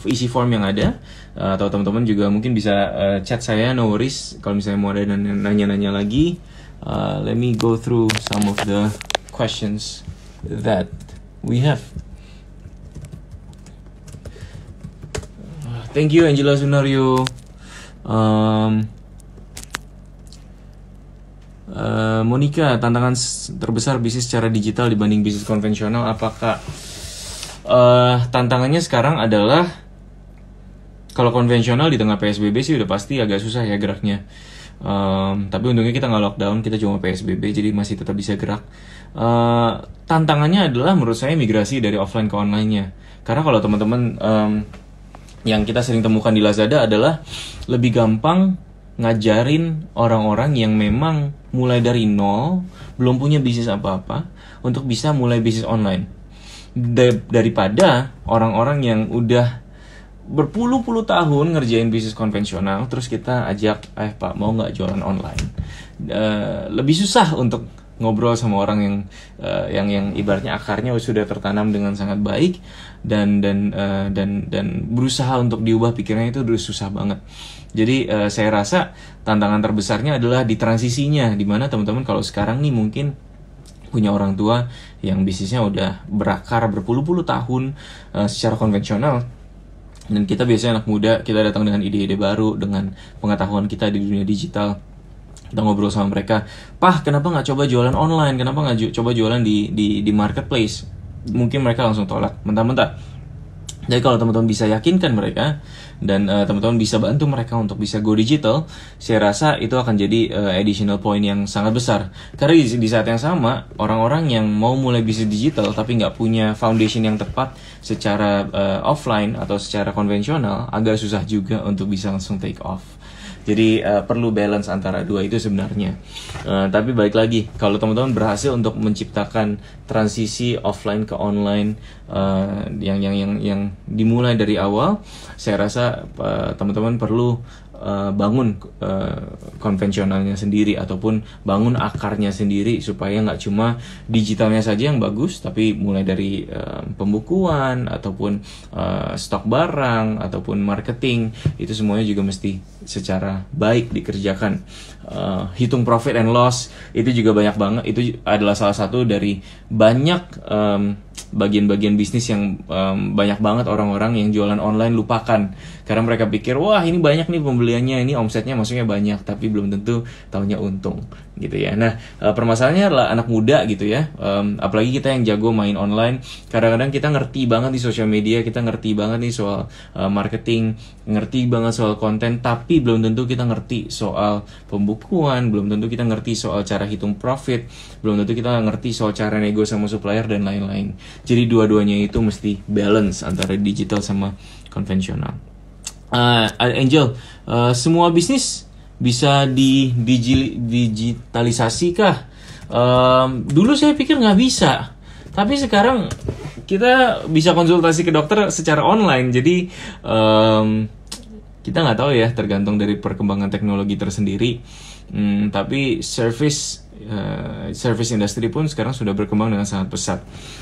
uh, isi form yang ada uh, atau teman-teman juga mungkin bisa uh, chat saya no worries kalau misalnya mau ada nanya-nanya lagi uh, let me go through some of the questions that we have. Thank you Angela Sunario. Um, uh, Monica, tantangan terbesar bisnis secara digital dibanding bisnis konvensional apakah uh, tantangannya sekarang adalah kalau konvensional di tengah PSBB sih udah pasti agak susah ya geraknya Um, tapi untungnya kita nggak lockdown, kita cuma PSBB, jadi masih tetap bisa gerak. Uh, tantangannya adalah menurut saya migrasi dari offline ke online-nya. Karena kalau teman-teman um, yang kita sering temukan di Lazada adalah lebih gampang ngajarin orang-orang yang memang mulai dari nol, belum punya bisnis apa-apa, untuk bisa mulai bisnis online. daripada orang-orang yang udah berpuluh-puluh tahun ngerjain bisnis konvensional terus kita ajak eh pak mau nggak jualan online uh, lebih susah untuk ngobrol sama orang yang uh, yang yang ibaratnya akarnya sudah tertanam dengan sangat baik dan dan uh, dan dan berusaha untuk diubah pikirannya itu udah susah banget jadi uh, saya rasa tantangan terbesarnya adalah di transisinya dimana teman-teman kalau sekarang nih mungkin punya orang tua yang bisnisnya udah berakar berpuluh-puluh tahun uh, secara konvensional dan kita biasanya anak muda kita datang dengan ide-ide baru dengan pengetahuan kita di dunia digital kita ngobrol sama mereka pah kenapa nggak coba jualan online kenapa nggak ju coba jualan di, di di marketplace mungkin mereka langsung tolak mentah-mentah jadi kalau teman-teman bisa yakinkan mereka dan uh, teman-teman bisa bantu mereka untuk bisa go digital, saya rasa itu akan jadi uh, additional point yang sangat besar. Karena di, saat yang sama, orang-orang yang mau mulai bisnis digital tapi nggak punya foundation yang tepat secara uh, offline atau secara konvensional agak susah juga untuk bisa langsung take off. Jadi uh, perlu balance antara dua itu sebenarnya. Uh, tapi balik lagi, kalau teman-teman berhasil untuk menciptakan transisi offline ke online uh, yang yang yang yang dimulai dari awal, saya rasa teman-teman uh, teman -teman perlu Eh, bangun uh, konvensionalnya sendiri ataupun bangun akarnya sendiri supaya nggak cuma digitalnya saja yang bagus tapi mulai dari uh, pembukuan ataupun uh, stok barang ataupun marketing itu semuanya juga mesti secara baik dikerjakan uh, hitung profit and loss itu juga banyak banget itu adalah salah satu dari banyak um, bagian-bagian bisnis yang um, banyak banget orang-orang yang jualan online lupakan karena mereka pikir wah ini banyak nih pembeliannya ini omsetnya maksudnya banyak tapi belum tentu tahunya untung gitu ya nah e, permasalahannya adalah anak muda gitu ya um, apalagi kita yang jago main online kadang-kadang kita ngerti banget di sosial media kita ngerti banget nih soal uh, marketing ngerti banget soal konten tapi belum tentu kita ngerti soal pembukuan belum tentu kita ngerti soal cara hitung profit belum tentu kita ngerti soal cara nego sama supplier dan lain-lain jadi dua-duanya itu mesti balance antara digital sama konvensional. Uh, Angel, uh, semua bisnis bisa di digi, digitalisasi kah? Um, ehm, dulu saya pikir nggak bisa, tapi sekarang kita bisa konsultasi ke dokter secara online. Jadi um, kita nggak tahu ya, tergantung dari perkembangan teknologi tersendiri. Hmm, tapi service uh, service industry pun sekarang sudah berkembang dengan sangat pesat.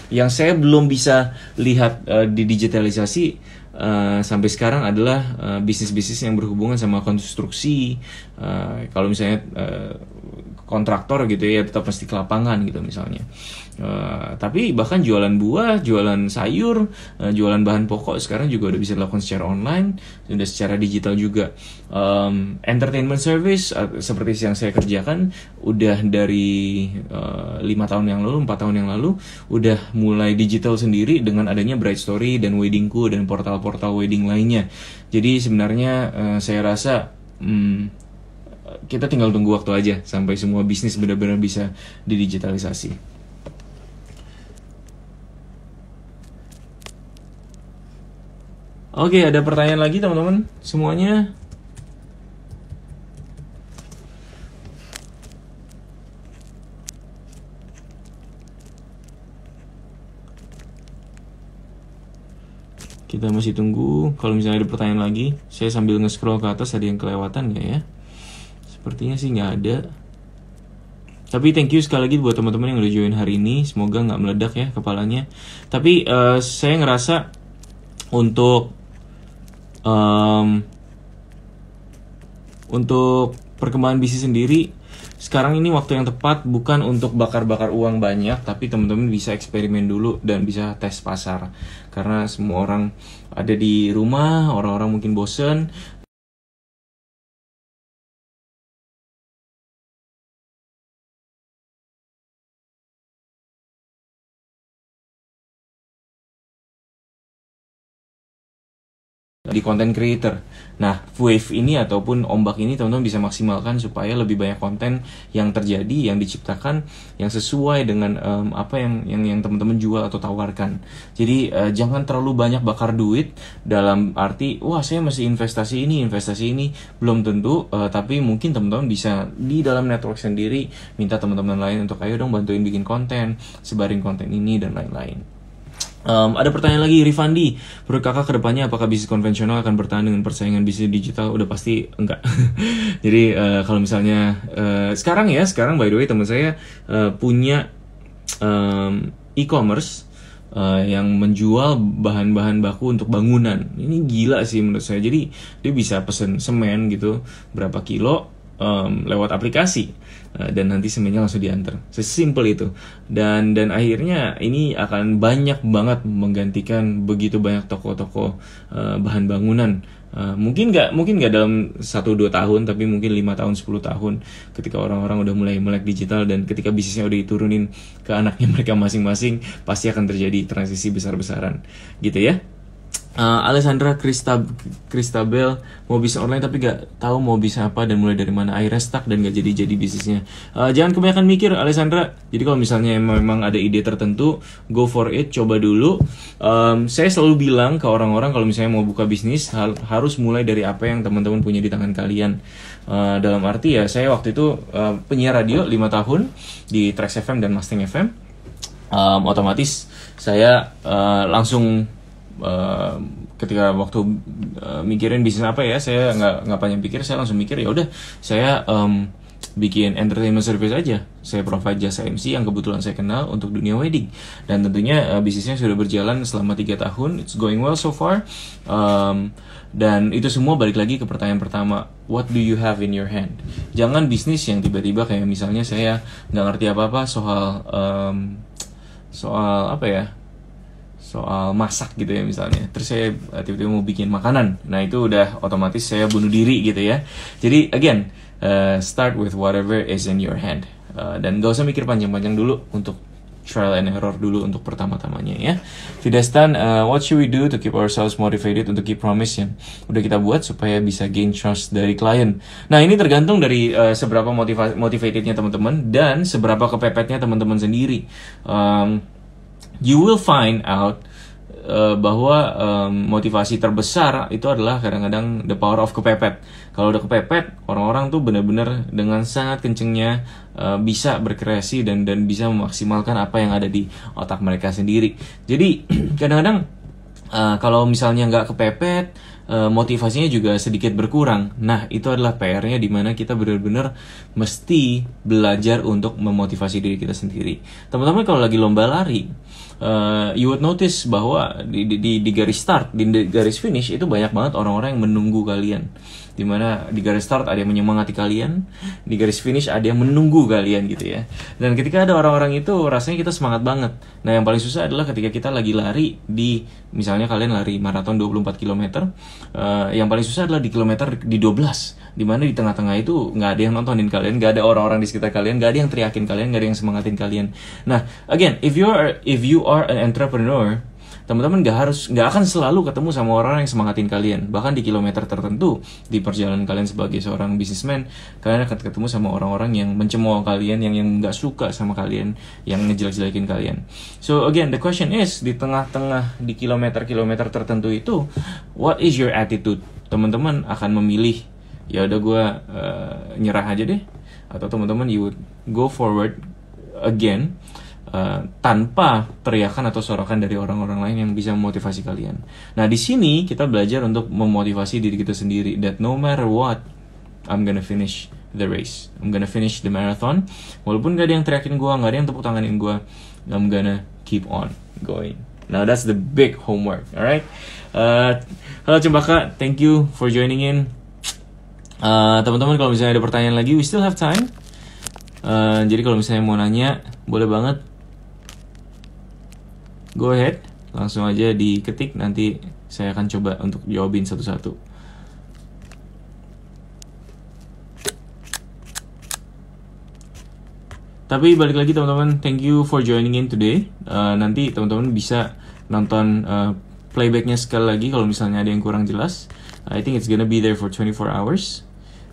Yang saya belum bisa lihat uh, di digitalisasi uh, sampai sekarang adalah bisnis bisnis-bisnis yang berhubungan sama konstruksi. Uh, kalau misalnya uh, kontraktor gitu ya tetap pasti ke lapangan gitu misalnya uh, tapi bahkan jualan buah jualan sayur uh, jualan bahan pokok sekarang juga udah bisa dilakukan secara online sudah secara digital juga um, entertainment service uh, seperti yang saya kerjakan udah dari lima uh, tahun yang lalu empat tahun yang lalu udah mulai digital sendiri dengan adanya Bright Story dan Weddingku dan portal-portal wedding lainnya jadi sebenarnya uh, saya rasa um, kita tinggal tunggu waktu aja sampai semua bisnis benar-benar bisa didigitalisasi. Oke, ada pertanyaan lagi teman-teman semuanya? Kita masih tunggu. Kalau misalnya ada pertanyaan lagi, saya sambil nge-scroll ke atas ada yang kelewatan nggak ya? sepertinya sih nggak ada tapi thank you sekali lagi buat teman-teman yang udah join hari ini semoga nggak meledak ya kepalanya tapi uh, saya ngerasa untuk um, untuk perkembangan bisnis sendiri sekarang ini waktu yang tepat bukan untuk bakar-bakar uang banyak tapi teman-teman bisa eksperimen dulu dan bisa tes pasar karena semua orang ada di rumah orang-orang mungkin bosen di content creator. Nah, wave ini ataupun ombak ini teman-teman bisa maksimalkan supaya lebih banyak konten yang terjadi, yang diciptakan, yang sesuai dengan um, apa yang yang yang teman-teman jual atau tawarkan. Jadi uh, jangan terlalu banyak bakar duit dalam arti wah saya masih investasi ini, investasi ini belum tentu, uh, tapi mungkin teman-teman bisa di dalam network sendiri minta teman-teman lain untuk ayo dong bantuin bikin konten, sebarin konten ini dan lain-lain. Um, ada pertanyaan lagi, Rifandi, menurut kakak kedepannya apakah bisnis konvensional akan bertahan dengan persaingan bisnis digital? Udah pasti enggak. Jadi uh, kalau misalnya uh, sekarang ya, sekarang by the way teman saya uh, punya um, e-commerce uh, yang menjual bahan-bahan baku untuk bangunan. Ini gila sih menurut saya. Jadi dia bisa pesen semen gitu berapa kilo, um, lewat aplikasi eh, dan nanti semennya langsung diantar sesimpel itu dan dan akhirnya ini akan banyak banget menggantikan begitu banyak toko-toko uh, bahan bangunan Uh, mungkin nggak mungkin nggak dalam 1-2 tahun tapi mungkin lima tahun 10 tahun ketika orang-orang udah mulai melek digital dan ketika bisnisnya udah diturunin ke anaknya mereka masing-masing pasti akan terjadi transisi besar-besaran gitu ya Eh, Alessandra Kristab Christabel mau bisa online tapi gak tahu mau bisa apa dan mulai dari mana akhirnya stuck dan gak jadi jadi bisnisnya uh, jangan kebanyakan mikir Alessandra jadi kalau misalnya memang ada ide tertentu go for it coba dulu um, saya selalu bilang ke orang-orang kalau misalnya mau buka bisnis hal, harus mulai dari apa yang teman-teman punya di tangan kalian uh, dalam arti ya saya waktu itu uh, penyiar radio 5 tahun di Trax FM dan Mustang FM um, otomatis saya uh, langsung ketika waktu uh, mikirin bisnis apa ya saya nggak nggak panjang pikir saya langsung mikir ya udah saya um, bikin entertainment service aja saya provide jasa MC yang kebetulan saya kenal untuk dunia wedding dan tentunya uh, bisnisnya sudah berjalan selama tiga tahun it's going well so far um, dan itu semua balik lagi ke pertanyaan pertama, what do you have in your hand? Jangan bisnis yang tiba-tiba kayak misalnya saya nggak ngerti apa-apa soal um, soal apa ya soal masak gitu ya misalnya terus saya eh, tiba-tiba mau bikin makanan nah itu udah otomatis saya bunuh diri gitu ya jadi again uh, start with whatever is in your hand uh, dan gak usah mikir panjang-panjang dulu untuk trial and error dulu untuk pertama-tamanya ya. Fidestan, uh, what should we do to keep ourselves motivated untuk keep promise yang udah kita buat supaya bisa gain trust dari klien. Nah ini tergantung dari uh, seberapa motiva motivatednya teman-teman dan seberapa kepepetnya teman-teman sendiri. Um, you will find out uh, bahwa um, motivasi terbesar itu adalah kadang-kadang the power of kepepet. Kalau udah kepepet, orang-orang tuh bener-bener dengan sangat kencengnya uh, bisa berkreasi dan dan bisa memaksimalkan apa yang ada di otak mereka sendiri. Jadi kadang-kadang uh, kalau misalnya nggak kepepet Eh, motivasinya juga sedikit berkurang. Nah, itu adalah PR-nya di mana kita benar-benar mesti belajar untuk memotivasi diri kita sendiri. Teman-teman kalau lagi lomba lari, uh, you would notice bahwa di, di, di garis start, di garis finish itu banyak banget orang-orang yang menunggu kalian dimana di garis start ada yang menyemangati kalian di garis finish ada yang menunggu kalian gitu ya dan ketika ada orang-orang itu rasanya kita semangat banget nah yang paling susah adalah ketika kita lagi lari di misalnya kalian lari maraton 24 km uh, yang paling susah adalah di kilometer di 12 dimana di tengah-tengah itu nggak ada yang nontonin kalian nggak ada orang-orang di sekitar kalian nggak ada yang teriakin kalian nggak ada yang semangatin kalian nah again if you are if you are an entrepreneur teman-teman gak harus gak akan selalu ketemu sama orang yang semangatin kalian bahkan di kilometer tertentu di perjalanan kalian sebagai seorang bisnismen kalian akan ketemu sama orang-orang yang mencemooh kalian yang yang nggak suka sama kalian yang ngejelek-jelekin kalian so again the question is di tengah-tengah di kilometer-kilometer tertentu itu what is your attitude teman-teman akan memilih ya udah gue uh, nyerah aja deh atau teman-teman you would go forward again Eh, tanpa teriakan atau sorakan dari orang-orang lain yang bisa memotivasi kalian. Nah, di sini kita belajar untuk memotivasi diri kita sendiri that no matter what I'm gonna finish the race. I'm gonna finish the marathon. Walaupun gak ada yang teriakin gue, gak ada yang tepuk tanganin gue, I'm gonna keep on going. Now that's the big homework, alright? Uh, halo Cembaka, thank you for joining in. Uh, teman-teman kalau misalnya ada pertanyaan lagi, we still have time. Uh, jadi kalau misalnya mau nanya, boleh banget go ahead langsung aja diketik nanti saya akan coba untuk jawabin satu-satu tapi balik lagi teman-teman thank you for joining in today uh, nanti teman-teman bisa nonton uh, playbacknya sekali lagi kalau misalnya ada yang kurang jelas I think it's gonna be there for 24 hours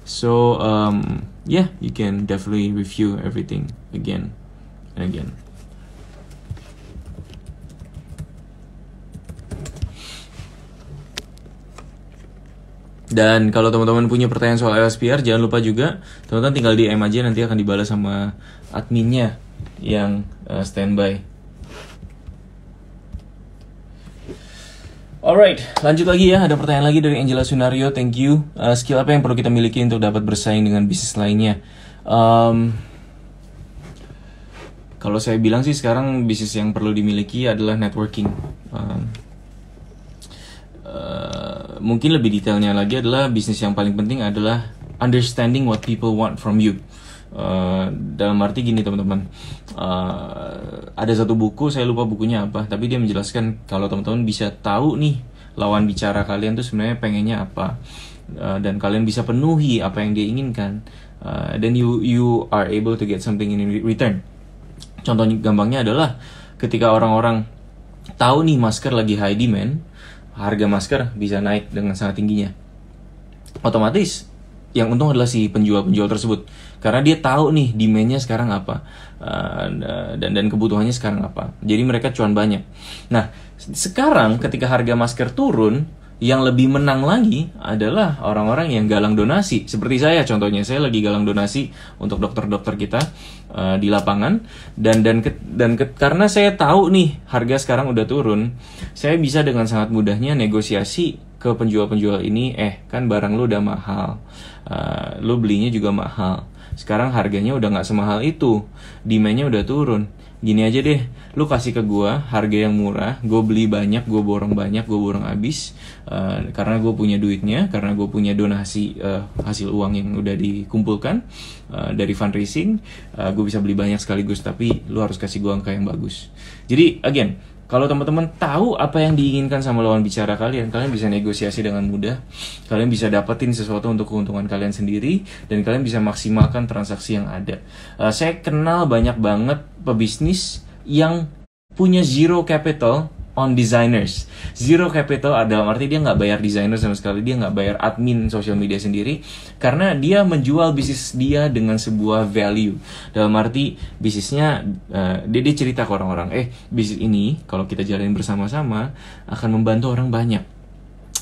so um, yeah you can definitely review everything again and again Dan kalau teman-teman punya pertanyaan soal LSPR, jangan lupa juga teman-teman tinggal DM aja nanti akan dibalas sama adminnya yang uh, standby. Alright, lanjut lagi ya. Ada pertanyaan lagi dari Angela Sunario. Thank you. Uh, skill apa yang perlu kita miliki untuk dapat bersaing dengan bisnis lainnya? Um, kalau saya bilang sih sekarang bisnis yang perlu dimiliki adalah networking. Um, Eh, mungkin lebih detailnya lagi adalah bisnis yang paling penting adalah understanding what people want from you. Uh, dalam arti gini teman-teman, uh, ada satu buku saya lupa bukunya apa, tapi dia menjelaskan kalau teman-teman bisa tahu nih lawan bicara kalian tuh sebenarnya pengennya apa uh, dan kalian bisa penuhi apa yang dia inginkan, uh, then you you are able to get something in return. contohnya gampangnya adalah ketika orang-orang tahu nih masker lagi high demand, harga masker bisa naik dengan sangat tingginya. Otomatis yang untung adalah si penjual-penjual tersebut karena dia tahu nih demandnya sekarang apa eh, dan dan kebutuhannya sekarang apa jadi mereka cuan banyak nah sekarang ketika harga masker turun yang lebih menang lagi adalah orang-orang yang galang donasi. Seperti saya contohnya, saya lagi galang donasi untuk dokter-dokter kita uh, di lapangan dan dan ke, dan ke, karena saya tahu nih harga sekarang udah turun, saya bisa dengan sangat mudahnya negosiasi ke penjual-penjual ini, eh kan barang lu udah mahal, uh, lu belinya juga mahal. Sekarang harganya udah nggak semahal itu, demandnya udah turun. Gini aja deh, lu kasih ke gue harga yang murah gue beli banyak gue borong banyak gue borong abis uh, eh, karena gue punya duitnya karena gue punya donasi uh, hasil uang yang udah dikumpulkan uh, dari fundraising uh, gue bisa beli banyak sekaligus tapi lu harus kasih gue angka yang bagus jadi again kalau teman-teman tahu apa yang diinginkan sama lawan bicara kalian, kalian bisa negosiasi dengan mudah. Kalian bisa dapetin sesuatu untuk keuntungan kalian sendiri dan kalian bisa maksimalkan transaksi yang ada. Uh, saya kenal banyak banget pebisnis yang punya zero capital on designers. Zero capital adalah arti dia nggak bayar desainer sama sekali, dia nggak bayar admin sosial media sendiri, karena dia menjual bisnis dia dengan sebuah value. Dalam arti bisnisnya, uh, dia, dia cerita ke orang-orang, eh bisnis ini kalau kita jalanin bersama-sama akan membantu orang banyak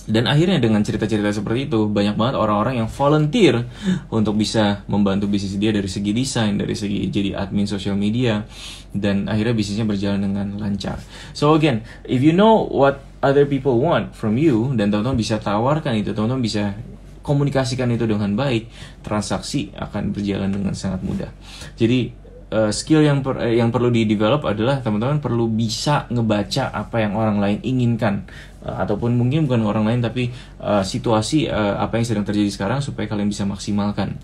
dan akhirnya dengan cerita-cerita seperti itu, banyak banget orang-orang yang volunteer untuk bisa membantu bisnis dia dari segi desain, dari segi jadi admin sosial media, dan akhirnya bisnisnya berjalan dengan lancar. So again, if you know what other people want from you, dan teman-teman bisa tawarkan itu, teman-teman bisa komunikasikan itu dengan baik, transaksi akan berjalan dengan sangat mudah. Jadi eh, skill yang per, eh, yang perlu di develop adalah teman-teman perlu bisa ngebaca apa yang orang lain inginkan Eh, ataupun mungkin bukan orang lain tapi uh, situasi uh, apa yang sedang terjadi sekarang supaya kalian bisa maksimalkan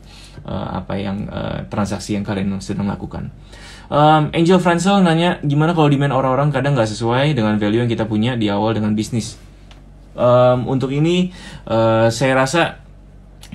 uh, apa yang uh, transaksi yang kalian sedang lakukan. Um, Angel Fransel nanya gimana kalau demand orang-orang kadang nggak sesuai dengan value yang kita punya di awal dengan bisnis. Um, untuk ini uh, saya rasa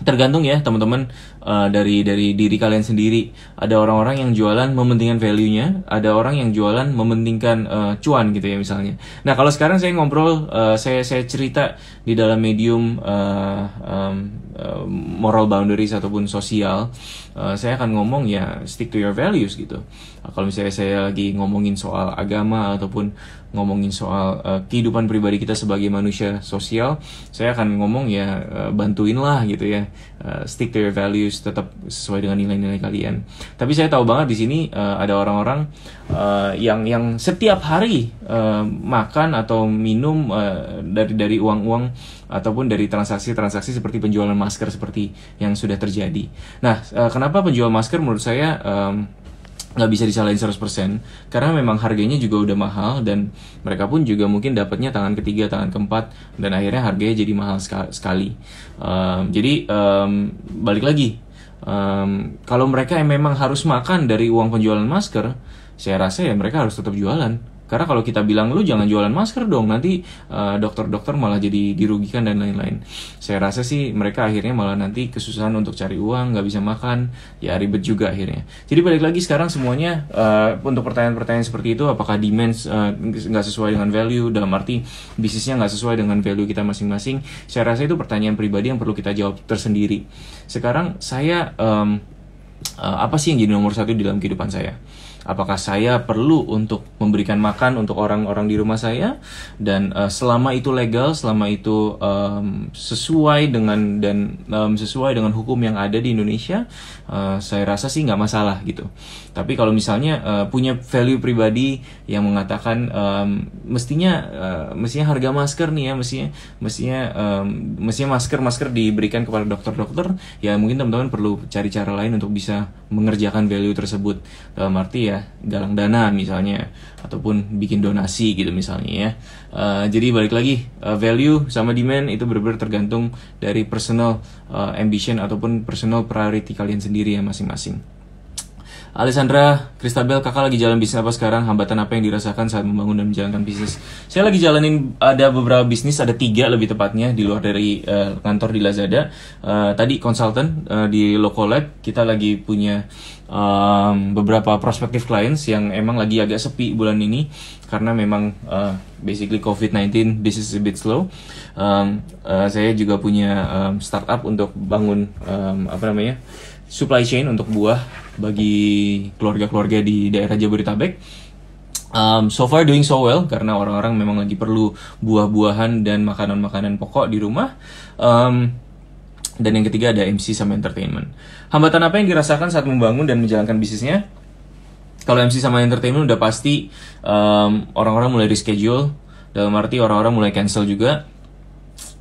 tergantung ya teman-teman Eh, dari dari diri kalian sendiri. Ada orang-orang yang jualan mementingkan value-nya, ada orang yang jualan mementingkan uh, cuan gitu ya misalnya. Nah kalau sekarang saya ngobrol, uh, saya saya cerita di dalam medium uh, um, uh, moral boundaries ataupun sosial Eh, saya akan ngomong ya stick to your values gitu. Uh, kalau misalnya saya lagi ngomongin soal agama ataupun ngomongin soal uh, kehidupan pribadi kita sebagai manusia sosial, saya akan ngomong ya uh, bantuin lah gitu ya. Uh, stick to your values tetap sesuai dengan nilai-nilai kalian. Tapi saya tahu banget di sini uh, ada orang-orang uh, yang yang setiap hari uh, makan atau minum uh, dari dari uang-uang ataupun dari transaksi-transaksi seperti penjualan masker seperti yang sudah terjadi. Nah, eh, kenapa penjual masker menurut saya um, nggak bisa disalahin 100% karena memang harganya juga udah mahal dan mereka pun juga mungkin dapatnya tangan ketiga tangan keempat dan akhirnya harganya jadi mahal sekali um, jadi um, balik lagi um, kalau mereka yang memang harus makan dari uang penjualan masker saya rasa ya mereka harus tetap jualan karena kalau kita bilang lu jangan jualan masker dong, nanti dokter eh, dokter-dokter malah jadi dirugikan dan lain-lain. Saya rasa sih mereka akhirnya malah nanti kesusahan untuk cari uang, nggak bisa makan, ya ribet juga akhirnya. Jadi balik lagi sekarang semuanya uh, untuk pertanyaan-pertanyaan seperti itu, apakah demand uh, eh, sesuai dengan value, dalam arti bisnisnya nggak sesuai dengan value kita masing-masing, saya rasa itu pertanyaan pribadi yang perlu kita jawab tersendiri. Sekarang saya um, uh, apa sih yang jadi nomor satu di dalam kehidupan saya? apakah saya perlu untuk memberikan makan untuk orang-orang di rumah saya dan uh, selama itu legal selama itu um, sesuai dengan dan um, sesuai dengan hukum yang ada di Indonesia uh, saya rasa sih nggak masalah gitu tapi kalau misalnya uh, punya value pribadi yang mengatakan um, mestinya uh, mestinya harga masker nih ya mestinya mestinya um, mestinya masker masker diberikan kepada dokter-dokter ya mungkin teman-teman perlu cari cara lain untuk bisa mengerjakan value tersebut dalam arti ya Ya, galang dana misalnya ataupun bikin donasi gitu misalnya ya uh, jadi balik lagi uh, value sama demand itu benar-benar tergantung dari personal uh, ambition ataupun personal priority kalian sendiri ya masing-masing Alessandra, Kristabel, kakak lagi jalan bisnis apa sekarang? Hambatan apa yang dirasakan saat membangun dan menjalankan bisnis? Saya lagi jalanin ada beberapa bisnis, ada tiga lebih tepatnya di luar dari uh, kantor di Lazada. Uh, tadi konsultan uh, di Lab, kita lagi punya um, beberapa prospektif clients yang emang lagi agak sepi bulan ini karena memang uh, basically COVID-19 business is a bit slow. Um, uh, saya juga punya um, startup untuk bangun um, apa namanya supply chain untuk buah bagi keluarga-keluarga di daerah Jabodetabek. Um, so far doing so well karena orang-orang memang lagi perlu buah-buahan dan makanan-makanan pokok di rumah. Um, dan yang ketiga ada MC sama entertainment. Hambatan apa yang dirasakan saat membangun dan menjalankan bisnisnya? Kalau MC sama entertainment udah pasti orang orang-orang mulai reschedule, dalam arti orang-orang mulai cancel juga.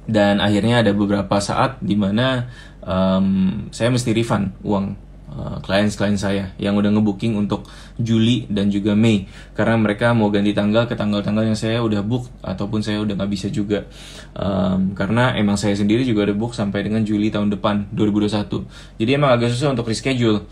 Dan akhirnya ada beberapa saat di mana um, saya mesti refund uang Eh, klien-klien uh, saya yang udah ngebooking untuk Juli dan juga Mei karena mereka mau ganti tanggal ke tanggal-tanggal yang saya udah book ataupun saya udah nggak bisa juga um, karena emang saya sendiri juga ada book sampai dengan Juli tahun depan 2021 jadi emang agak susah untuk reschedule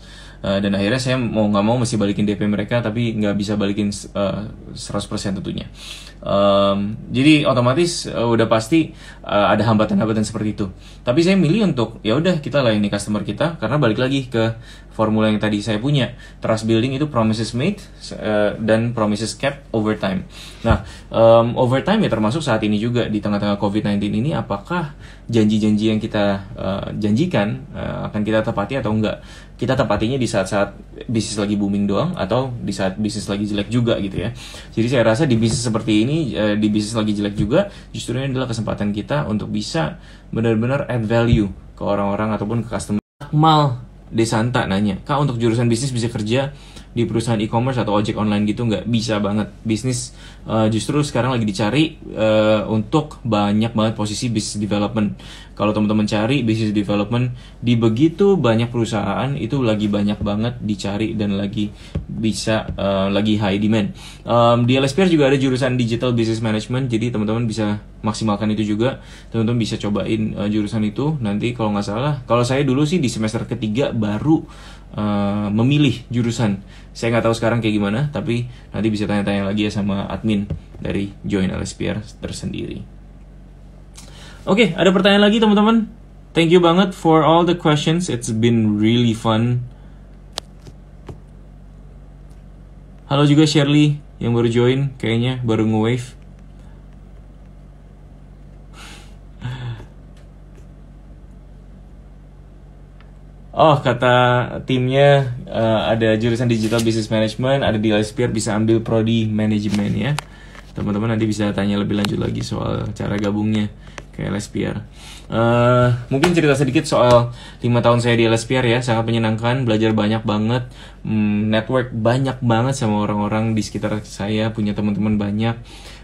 Eh, dan akhirnya saya mau nggak mau mesti balikin DP mereka tapi nggak bisa balikin uh, eh, 100% tentunya um, jadi otomatis uh, udah pasti uh, ada hambatan-hambatan seperti itu tapi saya milih untuk ya udah kita layani customer kita karena balik lagi ke formula yang tadi saya punya trust building itu promises made uh, dan promises kept over time nah um, over time ya termasuk saat ini juga di tengah-tengah covid-19 ini apakah janji-janji yang kita uh, janjikan uh, akan kita tepati atau enggak kita tepatinya di saat-saat bisnis lagi booming doang atau di saat bisnis lagi jelek juga gitu ya. Jadi saya rasa di bisnis seperti ini, eh, di bisnis lagi jelek juga, justru ini adalah kesempatan kita untuk bisa benar-benar add value ke orang-orang ataupun ke customer. Akmal Desanta nanya, Kak untuk jurusan bisnis bisa kerja di perusahaan e-commerce atau ojek online gitu nggak bisa banget bisnis uh, justru sekarang lagi dicari uh, untuk banyak banget posisi business development kalau teman-teman cari business development di begitu banyak perusahaan itu lagi banyak banget dicari dan lagi bisa uh, lagi high demand um, di LSPR juga ada jurusan digital business management jadi teman-teman bisa maksimalkan itu juga teman-teman bisa cobain uh, jurusan itu nanti kalau nggak salah kalau saya dulu sih di semester ketiga baru Eh, memilih jurusan. Saya nggak tahu sekarang kayak gimana, tapi nanti bisa tanya-tanya lagi ya sama admin dari Join LSPR tersendiri. Oke, okay, ada pertanyaan lagi teman-teman. Thank you banget for all the questions. It's been really fun. Halo juga Shirley yang baru join, kayaknya baru nge-wave. oh kata timnya uh, ada jurusan digital business management ada di LSPR bisa ambil prodi manajemen ya teman-teman nanti bisa tanya lebih lanjut lagi soal cara gabungnya ke LSPR. Uh, eh, mungkin cerita sedikit soal lima tahun saya di LSPR ya, sangat menyenangkan, belajar banyak banget, mm, network banyak banget sama orang-orang di sekitar saya, punya teman-teman banyak.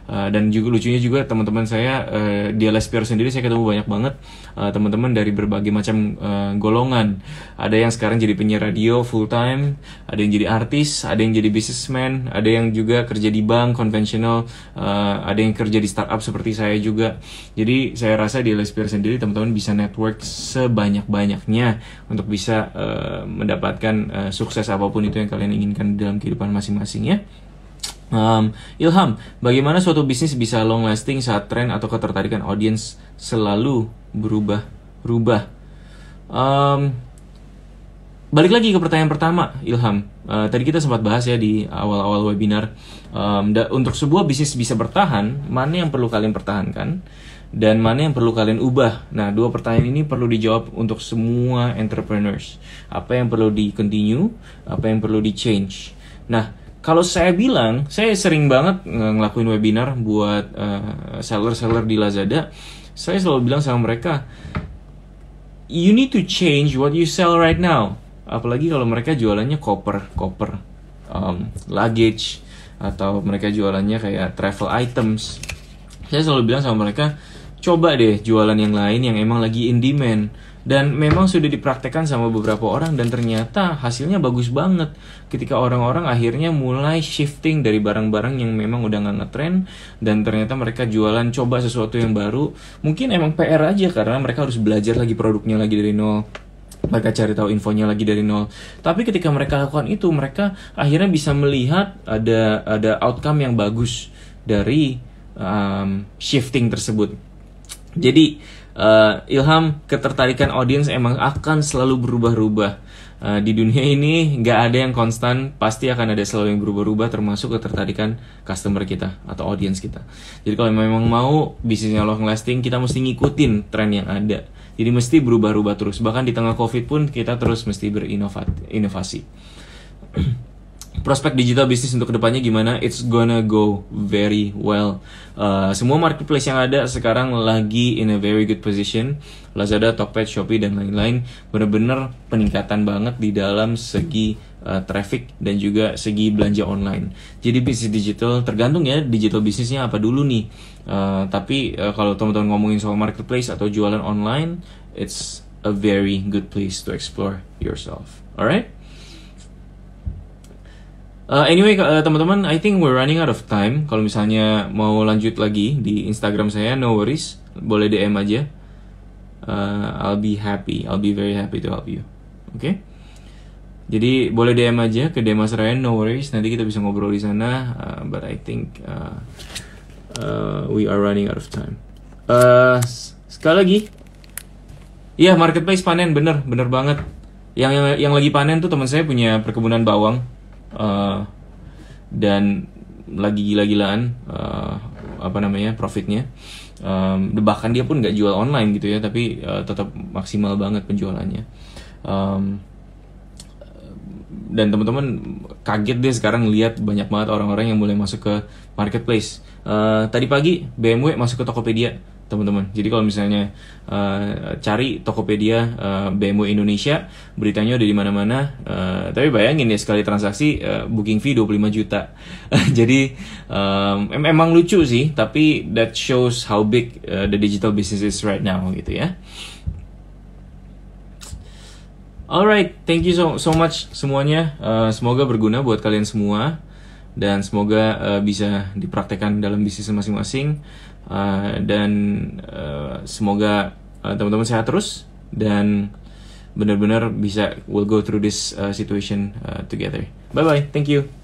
Eh, dan juga lucunya juga teman-teman saya uh, di LSPR sendiri saya ketemu banyak banget uh, teman-teman dari berbagai macam uh, golongan ada yang sekarang jadi penyiar radio full time ada yang jadi artis ada yang jadi businessman ada yang juga kerja di bank konvensional uh, ada yang kerja di startup seperti saya juga jadi saya rasa di LSPR sendiri teman-teman bisa network sebanyak-banyaknya untuk bisa uh, mendapatkan uh, sukses apapun itu yang kalian inginkan dalam kehidupan masing-masing ya. Um, Ilham, bagaimana suatu bisnis bisa long lasting saat tren atau ketertarikan Audience selalu berubah, berubah? Um, balik lagi ke pertanyaan pertama, Ilham. Uh, tadi kita sempat bahas ya di awal-awal webinar. Um, da, untuk sebuah bisnis bisa bertahan, mana yang perlu kalian pertahankan dan mana yang perlu kalian ubah? Nah, dua pertanyaan ini perlu dijawab untuk semua entrepreneurs. Apa yang perlu di continue, apa yang perlu di change. Nah, kalau saya bilang, saya sering banget ngelakuin webinar buat eh, seller-seller uh, di Lazada. Saya selalu bilang sama mereka, you need to change what you sell right now. Apalagi kalau mereka jualannya koper, koper, um, luggage, atau mereka jualannya kayak travel items. Saya selalu bilang sama mereka, coba deh jualan yang lain yang emang lagi in demand dan memang sudah dipraktekkan sama beberapa orang dan ternyata hasilnya bagus banget ketika orang-orang akhirnya mulai shifting dari barang-barang yang memang udah nggak ngetren dan ternyata mereka jualan coba sesuatu yang baru mungkin emang PR aja karena mereka harus belajar lagi produknya lagi dari nol mereka cari tahu infonya lagi dari nol. Tapi ketika mereka lakukan itu, mereka akhirnya bisa melihat ada ada outcome yang bagus dari um, shifting tersebut. Jadi uh, Ilham ketertarikan audiens emang akan selalu berubah-ubah uh, di dunia ini nggak ada yang konstan pasti akan ada selalu yang berubah-ubah termasuk ketertarikan customer kita atau audiens kita jadi kalau memang mau bisnisnya long lasting kita mesti ngikutin tren yang ada jadi mesti berubah-ubah terus bahkan di tengah covid pun kita terus mesti berinovasi prospek digital bisnis untuk kedepannya gimana? It's gonna go very well. Uh, semua marketplace yang ada sekarang lagi in a very good position. Lazada, Tokped, Shopee dan lain-lain bener-bener peningkatan banget di dalam segi uh, traffic dan juga segi belanja online. Jadi bisnis digital tergantung ya digital bisnisnya apa dulu nih. Uh, tapi uh, kalau teman-teman ngomongin soal marketplace atau jualan online, it's a very good place to explore yourself. Alright? Uh, anyway uh, teman-teman, I think we're running out of time. Kalau misalnya mau lanjut lagi di Instagram saya, no worries, boleh DM aja. Uh, I'll be happy, I'll be very happy to help you. Oke? Okay? Jadi boleh DM aja ke Demas Ryan, no worries. Nanti kita bisa ngobrol di sana. Uh, but I think uh, uh, we are running out of time. Uh, sekali lagi, iya yeah, marketplace panen bener, bener banget. Yang yang, yang lagi panen tuh teman saya punya perkebunan bawang uh, dan lagi gila-gilaan uh, apa namanya profitnya um, bahkan dia pun nggak jual online gitu ya tapi uh, tetap maksimal banget penjualannya um, dan teman-teman kaget deh sekarang lihat banyak banget orang-orang yang mulai masuk ke marketplace uh, tadi pagi BMW masuk ke Tokopedia teman-teman. Jadi kalau misalnya uh, cari Tokopedia uh, eh, BMW Indonesia, beritanya udah di mana-mana. Uh, tapi bayangin ya sekali transaksi uh, booking fee 25 juta. Jadi um, emang lucu sih, tapi that shows how big uh, the digital business is right now gitu ya. Alright, thank you so so much semuanya. Uh, semoga berguna buat kalian semua dan semoga uh, bisa dipraktekkan dalam bisnis masing-masing. Uh, dan uh, semoga uh, teman-teman sehat terus dan benar-benar bisa we'll go through this uh, situation uh, together. Bye bye. Thank you.